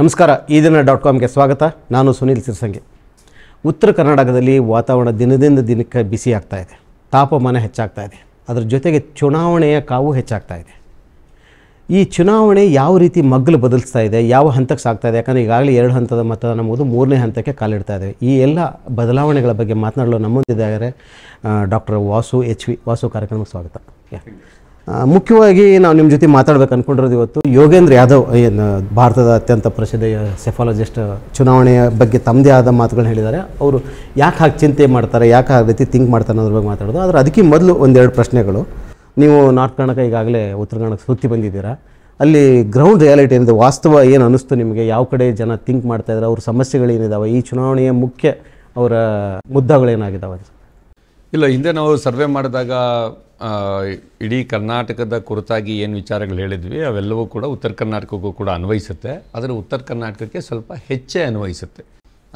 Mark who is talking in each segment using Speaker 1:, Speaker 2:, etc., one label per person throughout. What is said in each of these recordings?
Speaker 1: ನಮಸ್ಕಾರ ಈ ದಿನ ಡಾಟ್ ಕಾಮ್ಗೆ ಸ್ವಾಗತ ನಾನು ಸುನೀಲ್ ಸಿರ್ಸಂಗೆ ಉತ್ತರ ಕರ್ನಾಟಕದಲ್ಲಿ ವಾತಾವರಣ ದಿನದಿಂದ ದಿನಕ್ಕೆ ಬಿಸಿ ಆಗ್ತಾ ಇದೆ ತಾಪಮಾನ ಹೆಚ್ಚಾಗ್ತಾ ಇದೆ ಅದರ ಜೊತೆಗೆ ಚುನಾವಣೆಯ ಕಾವು ಹೆಚ್ಚಾಗ್ತಾ ಇದೆ ಈ ಚುನಾವಣೆ ಯಾವ ರೀತಿ ಮಗ್ಗಲು ಬದಲಿಸ್ತಾ ಇದೆ ಯಾವ ಹಂತಕ್ಕೆ ಸಾಗ್ತಾ ಇದೆ ಯಾಕಂದರೆ ಈಗಾಗಲೇ ಎರಡು ಹಂತದ ಮತದಾನ ಮುಗಿದು ಮೂರನೇ ಹಂತಕ್ಕೆ ಕಾಲಿಡ್ತಾ ಇದೆ ಈ ಎಲ್ಲ ಬದಲಾವಣೆಗಳ ಬಗ್ಗೆ ಮಾತನಾಡಲು ನಮ್ಮೊಂದಿದ್ದಾರೆ doctor Vasu H V Vasu ಕಾರ್ಯಕ್ರಮಕ್ಕೆ ಸ್ವಾಗತ ಮುಖ್ಯವಾಗಿ ನಾವು ನಿಮ್ಮ ಜೊತೆ ಮಾತಾಡ್ಬೇಕು ಅಂದ್ಕೊಂಡಿರೋದು ಇವತ್ತು ಯೋಗೇಂದ್ರ ಯಾದವ್ ಏನು ಭಾರತದ ಅತ್ಯಂತ ಪ್ರಸಿದ್ಧ ಸೆಫಾಲಜಿಸ್ಟ್ ಚುನಾವಣೆಯ ಬಗ್ಗೆ ತಮ್ಮದೇ ಆದ ಮಾತುಗಳನ್ನ ಹೇಳಿದ್ದಾರೆ ಅವರು ಯಾಕೆ ಹಾಗೆ ಚಿಂತೆ ಮಾಡ್ತಾರೆ ಯಾಕೆ ಆ ರೀತಿ ಥಿಂಕ್ ಮಾಡ್ತಾರೆ ಅನ್ನೋದ್ರ ಬಗ್ಗೆ ಮಾತಾಡೋದು ಆದರೆ ಅದಕ್ಕೆ ಮೊದಲು ಒಂದೆರಡು ಪ್ರಶ್ನೆಗಳು ನೀವು ನಾರ್ತ್ ಕರ್ನಾಟಕ ಈಗಾಗಲೇ ಉತ್ತರ ಕನ್ನಡಕ್ಕೆ ಸುತ್ತಿ ಬಂದಿದ್ದೀರಾ ಅಲ್ಲಿ ಗ್ರೌಂಡ್ ರಿಯಾಲಿಟಿ ಏನಿದೆ ವಾಸ್ತವ ಏನು ಅನ್ನಿಸ್ತು ನಿಮಗೆ ಯಾವ ಕಡೆ ಜನ ಥಿಂಕ್ ಇದ್ದಾರೆ ಅವ್ರ ಸಮಸ್ಯೆಗಳೇನಿದ್ದಾವೆ ಈ ಚುನಾವಣೆಯ ಮುಖ್ಯ ಅವರ ಮುದ್ದಗಳೇನಾಗಿದ್ದಾವೆ
Speaker 2: ಇಲ್ಲ ಹಿಂದೆ ನಾವು ಸರ್ವೆ ಮಾಡಿದಾಗ ಇಡೀ ಕರ್ನಾಟಕದ ಕುರಿತಾಗಿ ಏನು ವಿಚಾರಗಳು ಹೇಳಿದ್ವಿ ಅವೆಲ್ಲವೂ ಕೂಡ ಉತ್ತರ ಕರ್ನಾಟಕಕ್ಕೂ ಕೂಡ ಅನ್ವಯಿಸುತ್ತೆ ಆದರೆ ಉತ್ತರ ಕರ್ನಾಟಕಕ್ಕೆ ಸ್ವಲ್ಪ ಹೆಚ್ಚೇ ಅನ್ವಯಿಸುತ್ತೆ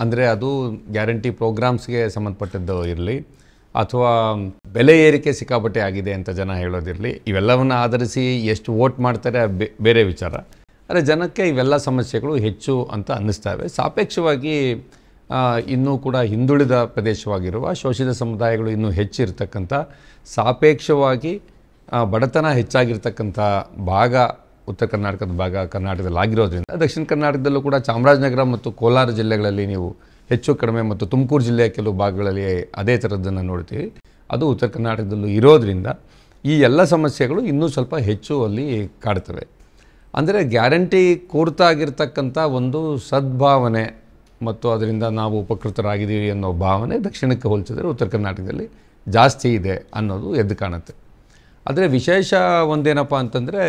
Speaker 2: ಅಂದರೆ ಅದು ಗ್ಯಾರಂಟಿ ಪ್ರೋಗ್ರಾಮ್ಸ್ಗೆ ಸಂಬಂಧಪಟ್ಟದ್ದು ಇರಲಿ ಅಥವಾ ಬೆಲೆ ಏರಿಕೆ ಸಿಕ್ಕಾಪಟ್ಟೆ ಆಗಿದೆ ಅಂತ ಜನ ಹೇಳೋದಿರಲಿ ಇವೆಲ್ಲವನ್ನು ಆಧರಿಸಿ ಎಷ್ಟು ವೋಟ್ ಮಾಡ್ತಾರೆ ಬೇರೆ ವಿಚಾರ ಆದರೆ ಜನಕ್ಕೆ ಇವೆಲ್ಲ ಸಮಸ್ಯೆಗಳು ಹೆಚ್ಚು ಅಂತ ಅನ್ನಿಸ್ತವೆ ಸಾಪೇಕ್ಷವಾಗಿ ಇನ್ನೂ ಕೂಡ ಹಿಂದುಳಿದ ಪ್ರದೇಶವಾಗಿರುವ ಶೋಷಿತ ಸಮುದಾಯಗಳು ಇನ್ನೂ ಹೆಚ್ಚಿರತಕ್ಕಂಥ ಸಾಪೇಕ್ಷವಾಗಿ ಬಡತನ ಹೆಚ್ಚಾಗಿರ್ತಕ್ಕಂಥ ಭಾಗ ಉತ್ತರ ಕರ್ನಾಟಕದ ಭಾಗ ಕರ್ನಾಟಕದಲ್ಲಿ ಆಗಿರೋದ್ರಿಂದ ದಕ್ಷಿಣ ಕರ್ನಾಟಕದಲ್ಲೂ ಕೂಡ ಚಾಮರಾಜನಗರ ಮತ್ತು ಕೋಲಾರ ಜಿಲ್ಲೆಗಳಲ್ಲಿ ನೀವು ಹೆಚ್ಚು ಕಡಿಮೆ ಮತ್ತು ತುಮಕೂರು ಜಿಲ್ಲೆಯ ಕೆಲವು ಭಾಗಗಳಲ್ಲಿ ಅದೇ ಥರದ್ದನ್ನು ನೋಡ್ತೀವಿ ಅದು ಉತ್ತರ ಕರ್ನಾಟಕದಲ್ಲೂ ಇರೋದರಿಂದ ಈ ಎಲ್ಲ ಸಮಸ್ಯೆಗಳು ಇನ್ನೂ ಸ್ವಲ್ಪ ಹೆಚ್ಚು ಅಲ್ಲಿ ಕಾಡ್ತವೆ ಅಂದರೆ ಗ್ಯಾರಂಟಿ ಕೂರ್ತಾಗಿರ್ತಕ್ಕಂಥ ಒಂದು ಸದ್ಭಾವನೆ ಮತ್ತು ಅದರಿಂದ ನಾವು ಉಪಕೃತರಾಗಿದ್ದೀವಿ ಅನ್ನೋ ಭಾವನೆ ದಕ್ಷಿಣಕ್ಕೆ ಹೋಲಿಸಿದರೆ ಉತ್ತರ ಕರ್ನಾಟಕದಲ್ಲಿ ಜಾಸ್ತಿ ಇದೆ ಅನ್ನೋದು ಎದ್ದು ಕಾಣುತ್ತೆ ಆದರೆ ವಿಶೇಷ ಒಂದೇನಪ್ಪ ಅಂತಂದರೆ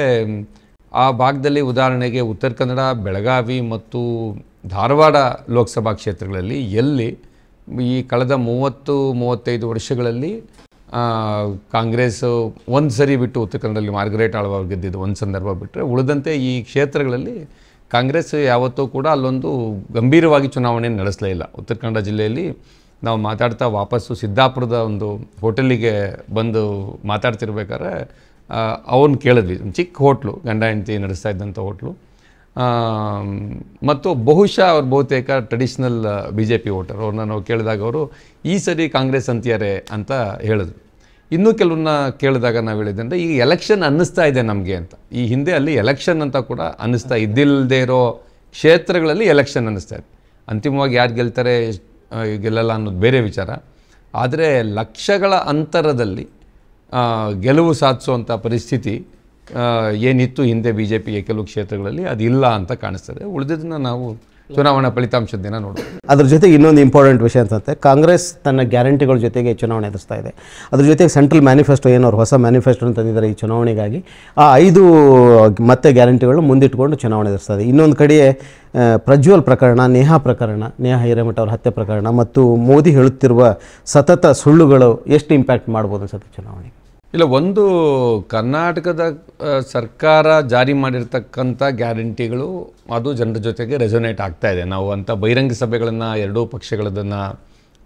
Speaker 2: ಆ ಭಾಗದಲ್ಲಿ ಉದಾಹರಣೆಗೆ ಉತ್ತರ ಕನ್ನಡ ಬೆಳಗಾವಿ ಮತ್ತು ಧಾರವಾಡ ಲೋಕಸಭಾ ಕ್ಷೇತ್ರಗಳಲ್ಲಿ ಎಲ್ಲಿ ಈ ಕಳೆದ ಮೂವತ್ತು ಮೂವತ್ತೈದು ವರ್ಷಗಳಲ್ಲಿ ಕಾಂಗ್ರೆಸ್ ಒಂದು ಸರಿ ಬಿಟ್ಟು ಉತ್ತರ ಕನ್ನಡದಲ್ಲಿ ಮಾರ್ಗರೇಟ್ ಆಳ್ವಾರ್ ಗೆದ್ದಿದ್ದು ಒಂದು ಸಂದರ್ಭ ಬಿಟ್ಟರೆ ಉಳಿದಂತೆ ಈ ಕ್ಷೇತ್ರಗಳಲ್ಲಿ ಕಾಂಗ್ರೆಸ್ ಯಾವತ್ತೂ ಕೂಡ ಅಲ್ಲೊಂದು ಗಂಭೀರವಾಗಿ ಚುನಾವಣೆ ನಡೆಸಲೇ ಇಲ್ಲ ಉತ್ತರ ಕನ್ನಡ ಜಿಲ್ಲೆಯಲ್ಲಿ ನಾವು ಮಾತಾಡ್ತಾ ವಾಪಸ್ಸು ಸಿದ್ದಾಪುರದ ಒಂದು ಹೋಟೆಲಿಗೆ ಬಂದು ಮಾತಾಡ್ತಿರ್ಬೇಕಾದ್ರೆ ಅವನು ಕೇಳಿದ್ವಿ ಚಿಕ್ಕ ಹೋಟ್ಲು ಗಂಡ ಹೆಂಡತಿ ನಡೆಸ್ತಾ ಇದ್ದಂಥ ಹೋಟ್ಲು ಮತ್ತು ಬಹುಶಃ ಅವ್ರು ಬಹುತೇಕ traditional B J P voter ಅವ್ರನ್ನ ನಾವು ಕೇಳಿದಾಗ ಅವರು ಈ ಸರಿ ಕಾಂಗ್ರೆಸ್ ಅಂತೀಯಾರೆ ಅಂತ ಹೇಳಿದ್ರು ಇನ್ನೂ ಕೆಲವನ್ನ ಕೇಳಿದಾಗ ನಾವು ಹೇಳಿದ್ದಂದ್ರೆ ಈಗ ಎಲೆಕ್ಷನ್ ಅನ್ನಿಸ್ತಾ ಇದೆ ನಮಗೆ ಅಂತ ಈ ಹಿಂದೆ ಅಲ್ಲಿ ಎಲೆಕ್ಷನ್ ಅಂತ ಕೂಡ ಅನ್ನಿಸ್ತಾ ಇದ್ದಿಲ್ಲದೆ ಇರೋ ಕ್ಷೇತ್ರಗಳಲ್ಲಿ ಎಲೆಕ್ಷನ್ ಅನ್ನಿಸ್ತಾ ಇದೆ ಅಂತಿಮವಾಗಿ ಯಾರು ಗೆಲ್ತಾರೆ ಗೆಲ್ಲಲ್ಲ ಅನ್ನೋದು ಬೇರೆ ವಿಚಾರ ಆದರೆ ಲಕ್ಷಗಳ ಅಂತರದಲ್ಲಿ ಗೆಲುವು ಸಾಧಿಸುವಂಥ ಪರಿಸ್ಥಿತಿ ಏನಿತ್ತು ಹಿಂದೆ ಬಿ ಜೆ ಪಿಗೆ ಕೆಲವು ಕ್ಷೇತ್ರಗಳಲ್ಲಿ ಅದಿಲ್ಲ ಅಂತ ಕಾಣಿಸ್ತದೆ ಉಳಿದಿದ್ದನ್ನು ನಾವು ಚುನಾವಣಾ ಫಲಿತಾಂಶದ ದಿನ ನೋಡಿ
Speaker 1: ಅದ್ರ ಜೊತೆಗೆ ಇನ್ನೊಂದು ಇಂಪಾರ್ಟೆಂಟ್ ವಿಷಯ ಅಂತಂತೆ ಕಾಂಗ್ರೆಸ್ ತನ್ನ ಗ್ಯಾರಂಟಿಗಳ ಜೊತೆಗೆ ಚುನಾವಣೆ ಎದುರಿಸ್ತಾ ಇದೆ ಅದ್ರ ಜೊತೆಗೆ ಸೆಂಟ್ರಲ್ ಮ್ಯಾನಿಫೆಸ್ಟೋ ಏನೋ ಹೊಸ ಮ್ಯಾನಿಫೆಸ್ಟೋ ತಂದಿದ್ದಾರೆ ಈ ಚುನಾವಣೆಗಾಗಿ ಆ ಐದು ಮತ್ತೆ ಗ್ಯಾರಂಟಿಗಳನ್ನು ಮುಂದಿಟ್ಕೊಂಡು ಚುನಾವಣೆ ಎದುರಿಸ್ತಾ ಇದೆ ಇನ್ನೊಂದು ಕಡೆ ಪ್ರಜ್ವಲ್ ಪ್ರಕರಣ ನೇಹಾ ಪ್ರಕರಣ ನೇಹಾ ಹಿರೇಮಠ ಅವರ ಹತ್ಯೆ ಪ್ರಕರಣ ಮತ್ತು ಮೋದಿ ಹೇಳುತ್ತಿರುವ ಸತತ ಸುಳ್ಳುಗಳು ಎಷ್ಟು ಇಂಪ್ಯಾಕ್ಟ್ ಮಾಡ್ಬೋದು ಅನ್ಸುತ್ತೆ ಚುನಾವಣೆಗೆ
Speaker 2: ಇಲ್ಲ ಒಂದು ಕರ್ನಾಟಕದ ಸರ್ಕಾರ ಜಾರಿ ಮಾಡಿರ್ತಕ್ಕಂಥ ಗ್ಯಾರಂಟಿಗಳು ಅದು ಜನರ ಜೊತೆಗೆ ರೆಸೊನೇಟ್ ಆಗ್ತಾ ಇದೆ ನಾವು ಅಂಥ ಬಹಿರಂಗ ಸಭೆಗಳನ್ನು ಎರಡೂ ಪಕ್ಷಗಳದನ್ನು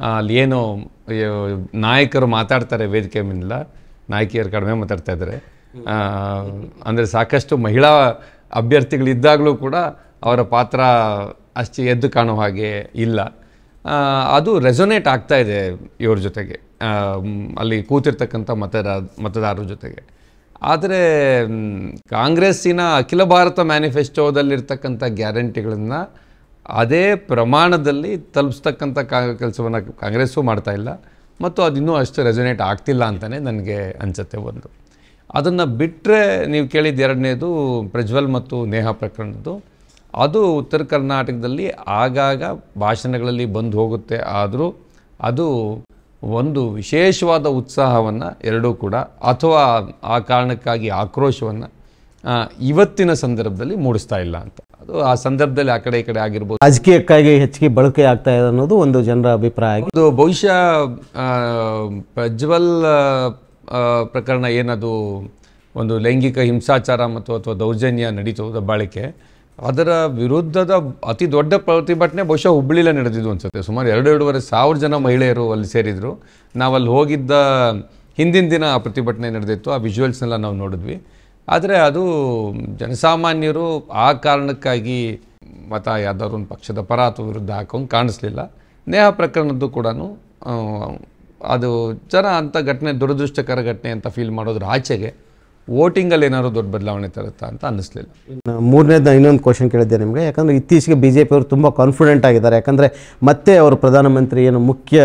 Speaker 2: ಅಲ್ಲಿ ಏನು ನಾಯಕರು ಮಾತಾಡ್ತಾರೆ ವೇದಿಕೆ ಮೇಲಿಲ್ಲ ನಾಯಕಿಯರು ಕಡಿಮೆ ಮಾತಾಡ್ತಾ ಇದ್ದಾರೆ ಅಂದರೆ ಸಾಕಷ್ಟು ಮಹಿಳಾ ಅಭ್ಯರ್ಥಿಗಳಿದ್ದಾಗಲೂ ಕೂಡ ಅವರ ಪಾತ್ರ ಅಷ್ಟು ಎದ್ದು ಕಾಣುವ ಹಾಗೆ ಇಲ್ಲ ಅದು ರೆಸೊನೇಟ್ ಆಗ್ತಾ ಇದೆ ಇವ್ರ ಜೊತೆಗೆ ಅಲ್ಲಿ ಕೂತಿರ್ತಕ್ಕಂಥ ಮತದಾರ ಮತದಾರರ ಜೊತೆಗೆ ಆದರೆ ಕಾಂಗ್ರೆಸ್ಸಿನ ಅಖಿಲ ಭಾರತ ಮ್ಯಾನಿಫೆಸ್ಟೋದಲ್ಲಿರ್ತಕ್ಕಂಥ ಗ್ಯಾರಂಟಿಗಳನ್ನು ಅದೇ ಪ್ರಮಾಣದಲ್ಲಿ ತಲುಪಿಸ್ತಕ್ಕಂಥ ಕೆಲಸವನ್ನು ಕಾಂಗ್ರೆಸ್ಸು ಮಾಡ್ತಾಯಿಲ್ಲ ಮತ್ತು ಅದು ಇನ್ನೂ ಅಷ್ಟು ರೆಸೊನೇಟ್ ಆಗ್ತಿಲ್ಲ ಅಂತಲೇ ನನಗೆ ಅನಿಸುತ್ತೆ ಒಂದು ಅದನ್ನು ಬಿಟ್ಟರೆ ನೀವು ಕೇಳಿದ ಎರಡನೇದು ಪ್ರಜ್ವಲ್ ಮತ್ತು ನೇಹ ಪ್ರಕರಣದ್ದು ಅದು ಉತ್ತರ ಕರ್ನಾಟಕದಲ್ಲಿ ಆಗಾಗ ಭಾಷಣಗಳಲ್ಲಿ ಬಂದು ಹೋಗುತ್ತೆ ಆದರೂ ಅದು ಒಂದು ವಿಶೇಷವಾದ ಉತ್ಸಾಹವನ್ನು ಎರಡೂ ಕೂಡ ಅಥವಾ ಆ ಕಾರಣಕ್ಕಾಗಿ ಆಕ್ರೋಶವನ್ನು ಇವತ್ತಿನ ಸಂದರ್ಭದಲ್ಲಿ ಮೂಡಿಸ್ತಾ ಇಲ್ಲ ಅಂತ ಅದು ಆ ಸಂದರ್ಭದಲ್ಲಿ ಆ ಕಡೆ ಈ ಕಡೆ ಆಗಿರ್ಬೋದು
Speaker 1: ರಾಜಕೀಯಕ್ಕಾಗಿ ಹೆಚ್ಚಿಗೆ ಬಳಕೆ ಆಗ್ತಾ ಇದೆ ಅನ್ನೋದು ಒಂದು ಜನರ ಅಭಿಪ್ರಾಯ
Speaker 2: ಇದು ಬಹುಶಃ ಪ್ರಜ್ವಲ್ ಪ್ರಕರಣ ಏನದು ಒಂದು ಲೈಂಗಿಕ ಹಿಂಸಾಚಾರ ಮತ್ತು ಅಥವಾ ದೌರ್ಜನ್ಯ ನಡೀತು ದಬ್ಬಾಳಿಕೆ ಅದರ ವಿರುದ್ಧದ ಅತಿ ದೊಡ್ಡ ಪ್ರತಿಭಟನೆ ಬಹುಶಃ ಹುಬ್ಬಳ್ಳಿಲ್ಲ ನಡೆದಿದ್ದು ಅನಿಸುತ್ತೆ ಸುಮಾರು ಎರಡು ಎರಡೂವರೆ ಸಾವಿರ ಜನ ಮಹಿಳೆಯರು ಅಲ್ಲಿ ಸೇರಿದರು ನಾವಲ್ಲಿ ಹೋಗಿದ್ದ ಹಿಂದಿನ ದಿನ ಆ ಪ್ರತಿಭಟನೆ ನಡೆದಿತ್ತು ಆ ವಿಜುವಲ್ಸ್ನೆಲ್ಲ ನಾವು ನೋಡಿದ್ವಿ ಆದರೆ ಅದು ಜನಸಾಮಾನ್ಯರು ಆ ಕಾರಣಕ್ಕಾಗಿ ಮತ ಯಾವ್ದಾದ್ರು ಒಂದು ಪಕ್ಷದ ಪರ ಅಥವಾ ವಿರುದ್ಧ ಹಾಕೊಂಡು ಕಾಣಿಸ್ಲಿಲ್ಲ ನೇಹ ಪ್ರಕರಣದ್ದು ಕೂಡ ಅದು ಜನ ಅಂಥ ಘಟನೆ ದುರದೃಷ್ಟಕರ ಘಟನೆ ಅಂತ ಫೀಲ್ ಮಾಡೋದ್ರ ಆಚೆಗೆ ವೋಟಿಂಗಲ್ಲಿ ಏನಾದ್ರು ದೊಡ್ಡ ಬದಲಾವಣೆ ತರುತ್ತಾ ಅಂತ ಅನ್ನಿಸ್ಲಿಲ್ಲ
Speaker 1: ಇನ್ನು ಮೂರನೇದ ಇನ್ನೊಂದು ಕ್ವಶನ್ ಕೇಳಿದ್ದೆ ನಿಮಗೆ ಯಾಕಂದರೆ ಇತ್ತೀಚೆಗೆ ಬಿ ಜೆ ಅವರು ತುಂಬ ಕಾನ್ಫಿಡೆಂಟ್ ಆಗಿದ್ದಾರೆ ಯಾಕಂದರೆ ಮತ್ತೆ ಅವರು ಪ್ರಧಾನಮಂತ್ರಿ ಏನು ಮುಖ್ಯ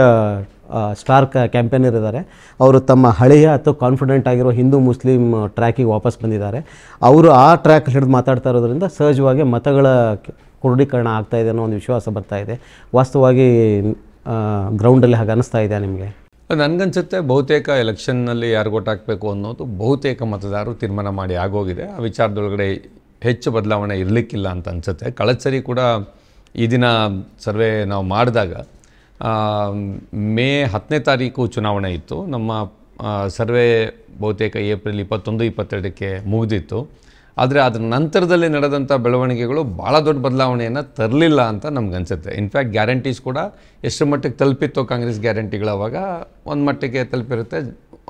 Speaker 1: ಸ್ಟಾರ್ ಕ್ಯಾಂಪೇನರ್ ಇದ್ದಾರೆ ಅವರು ತಮ್ಮ ಹಳೆಯ ಅಥವಾ ಕಾನ್ಫಿಡೆಂಟ್ ಆಗಿರೋ ಹಿಂದೂ ಮುಸ್ಲಿಂ ಟ್ರ್ಯಾಕಿಗೆ ವಾಪಸ್ ಬಂದಿದ್ದಾರೆ ಅವರು ಆ ಟ್ರ್ಯಾಕ್ ಹಿಡಿದು ಮಾತಾಡ್ತಾ ಇರೋದ್ರಿಂದ ಸಹಜವಾಗಿ ಮತಗಳ ಕ್ರೋಢೀಕರಣ ಆಗ್ತಾ ಇದೆ ಅನ್ನೋ ಒಂದು ವಿಶ್ವಾಸ ಬರ್ತಾ ಇದೆ ವಾಸ್ತವವಾಗಿ ಗ್ರೌಂಡಲ್ಲಿ ಹಾಗೆ ಅನ್ನಿಸ್ತಾ ಇದೆ ನಿಮಗೆ
Speaker 2: ನನಗನ್ಸುತ್ತೆ ಬಹುತೇಕ ಎಲೆಕ್ಷನ್ನಲ್ಲಿ ಯಾರು ಓಟ್ ಹಾಕಬೇಕು ಅನ್ನೋದು ಬಹುತೇಕ ಮತದಾರರು ತೀರ್ಮಾನ ಮಾಡಿ ಆಗೋಗಿದೆ ಆ ವಿಚಾರದೊಳಗಡೆ ಹೆಚ್ಚು ಬದಲಾವಣೆ ಇರಲಿಕ್ಕಿಲ್ಲ ಅಂತ ಅನಿಸುತ್ತೆ ಕಳೆದ ಸರಿ ಕೂಡ ಈ ದಿನ ಸರ್ವೆ ನಾವು ಮಾಡಿದಾಗ ಮೇ ಹತ್ತನೇ ತಾರೀಕು ಚುನಾವಣೆ ಇತ್ತು ನಮ್ಮ ಸರ್ವೆ ಬಹುತೇಕ ಏಪ್ರಿಲ್ ಇಪ್ಪತ್ತೊಂದು ಇಪ್ಪತ್ತೆರಡಕ್ಕೆ ಮುಗಿದಿತ್ತು ಆದರೆ ಅದರ ನಂತರದಲ್ಲಿ ನಡೆದಂಥ ಬೆಳವಣಿಗೆಗಳು ಭಾಳ ದೊಡ್ಡ ಬದಲಾವಣೆಯನ್ನು ತರಲಿಲ್ಲ ಅಂತ ನಮಗನ್ಸುತ್ತೆ ಇನ್ಫ್ಯಾಕ್ಟ್ ಗ್ಯಾರಂಟೀಸ್ ಕೂಡ ಎಷ್ಟು ಮಟ್ಟಿಗೆ ತಲುಪಿತ್ತು ಕಾಂಗ್ರೆಸ್ ಗ್ಯಾರಂಟಿಗಳು ಅವಾಗ ಒಂದು ಮಟ್ಟಿಗೆ ತಲುಪಿರುತ್ತೆ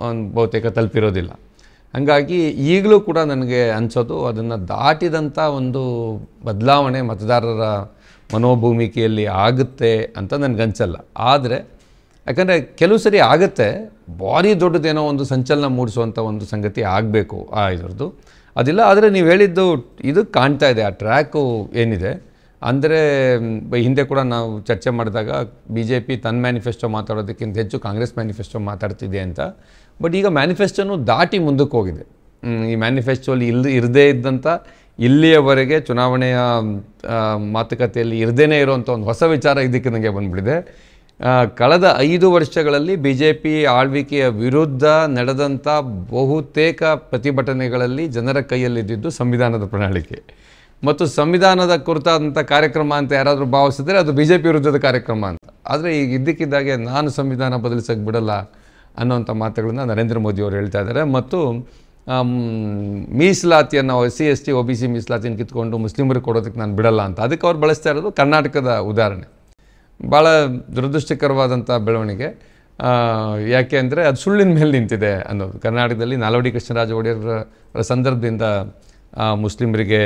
Speaker 2: ಒಂದು ಬಹುತೇಕ ತಲುಪಿರೋದಿಲ್ಲ ಹಾಗಾಗಿ ಈಗಲೂ ಕೂಡ ನನಗೆ ಅನಿಸೋದು ಅದನ್ನು ದಾಟಿದಂಥ ಒಂದು ಬದಲಾವಣೆ ಮತದಾರರ ಮನೋಭೂಮಿಕೆಯಲ್ಲಿ ಆಗುತ್ತೆ ಅಂತ ನನಗನ್ಸಲ್ಲ ಆದರೆ ಯಾಕಂದರೆ ಕೆಲವು ಸರಿ ಆಗುತ್ತೆ ಭಾರಿ ದೊಡ್ಡದೇನೋ ಒಂದು ಸಂಚಲನ ಮೂಡಿಸುವಂಥ ಒಂದು ಸಂಗತಿ ಆಗಬೇಕು ಆ ಇದರದ್ದು ಅದಿಲ್ಲ ಆದರೆ ನೀವು ಹೇಳಿದ್ದು ಇದು ಕಾಣ್ತಾ ಇದೆ ಆ ಟ್ರ್ಯಾಕು ಏನಿದೆ ಅಂದರೆ ಹಿಂದೆ ಕೂಡ ನಾವು ಚರ್ಚೆ ಮಾಡಿದಾಗ ಬಿ ಜೆ ಪಿ ತನ್ನ ಮ್ಯಾನಿಫೆಸ್ಟೋ ಮಾತಾಡೋದಕ್ಕಿಂತ ಹೆಚ್ಚು ಕಾಂಗ್ರೆಸ್ ಮ್ಯಾನಿಫೆಸ್ಟೋ ಮಾತಾಡ್ತಿದೆ ಅಂತ ಬಟ್ ಈಗ ಮ್ಯಾನಿಫೆಸ್ಟೋನು ದಾಟಿ ಮುಂದಕ್ಕೆ ಹೋಗಿದೆ ಈ ಮ್ಯಾನಿಫೆಸ್ಟೋಲಿ ಇಲ್ಲಿ ಇರದೇ ಇದ್ದಂಥ ಇಲ್ಲಿಯವರೆಗೆ ಚುನಾವಣೆಯ ಮಾತುಕತೆಯಲ್ಲಿ ಇರದೇ ಇರೋವಂಥ ಒಂದು ಹೊಸ ವಿಚಾರ ಇದಕ್ಕೆ ನನಗೆ ಬಂದುಬಿಟ್ಟಿದೆ ಕಳೆದ ಐದು ವರ್ಷಗಳಲ್ಲಿ ಬಿ ಜೆ ಪಿ ಆಳ್ವಿಕೆಯ ವಿರುದ್ಧ ನಡೆದಂಥ ಬಹುತೇಕ ಪ್ರತಿಭಟನೆಗಳಲ್ಲಿ ಜನರ ಕೈಯಲ್ಲಿದ್ದಿದ್ದು ಸಂವಿಧಾನದ ಪ್ರಣಾಳಿಕೆ ಮತ್ತು ಸಂವಿಧಾನದ ಕುರಿತಾದಂಥ ಕಾರ್ಯಕ್ರಮ ಅಂತ ಯಾರಾದರೂ ಭಾವಿಸಿದರೆ ಅದು ಬಿ ಜೆ ಪಿ ವಿರುದ್ಧದ ಕಾರ್ಯಕ್ರಮ ಅಂತ ಆದರೆ ಈಗ ಇದ್ದಕ್ಕಿದ್ದಾಗೆ ನಾನು ಸಂವಿಧಾನ ಬದಲಿಸೋಕೆ ಬಿಡಲ್ಲ ಅನ್ನೋಂಥ ಮಾತುಗಳನ್ನು ನರೇಂದ್ರ ಮೋದಿ ಅವರು ಹೇಳ್ತಾ ಇದ್ದಾರೆ ಮತ್ತು ಮೀಸಲಾತಿಯನ್ನು S C S T O B C ಮೀಸಲಾತಿಯನ್ನು ಕಿತ್ಕೊಂಡು ಮುಸ್ಲಿಮರಿಗೆ ಕೊಡೋದಕ್ಕೆ ನಾನು ಬಿಡಲ್ಲ ಅಂತ ಅದಕ್ಕೆ ಅವ್ರು ಬಳಸ್ತಾ ಇರೋದು ಕರ್ನಾಟಕದ ಉದಾಹರಣೆ ಭಾಳ ದುರದೃಷ್ಟಕರವಾದಂಥ ಬೆಳವಣಿಗೆ ಯಾಕೆ ಅಂದರೆ ಅದು ಸುಳ್ಳಿನ ಮೇಲೆ ನಿಂತಿದೆ ಅನ್ನೋದು ಕರ್ನಾಟಕದಲ್ಲಿ ನಾಲ್ವಡಿ ಕೃಷ್ಣರಾಜ ಒಡೆಯರ ಸಂದರ್ಭದಿಂದ ಮುಸ್ಲಿಮರಿಗೆ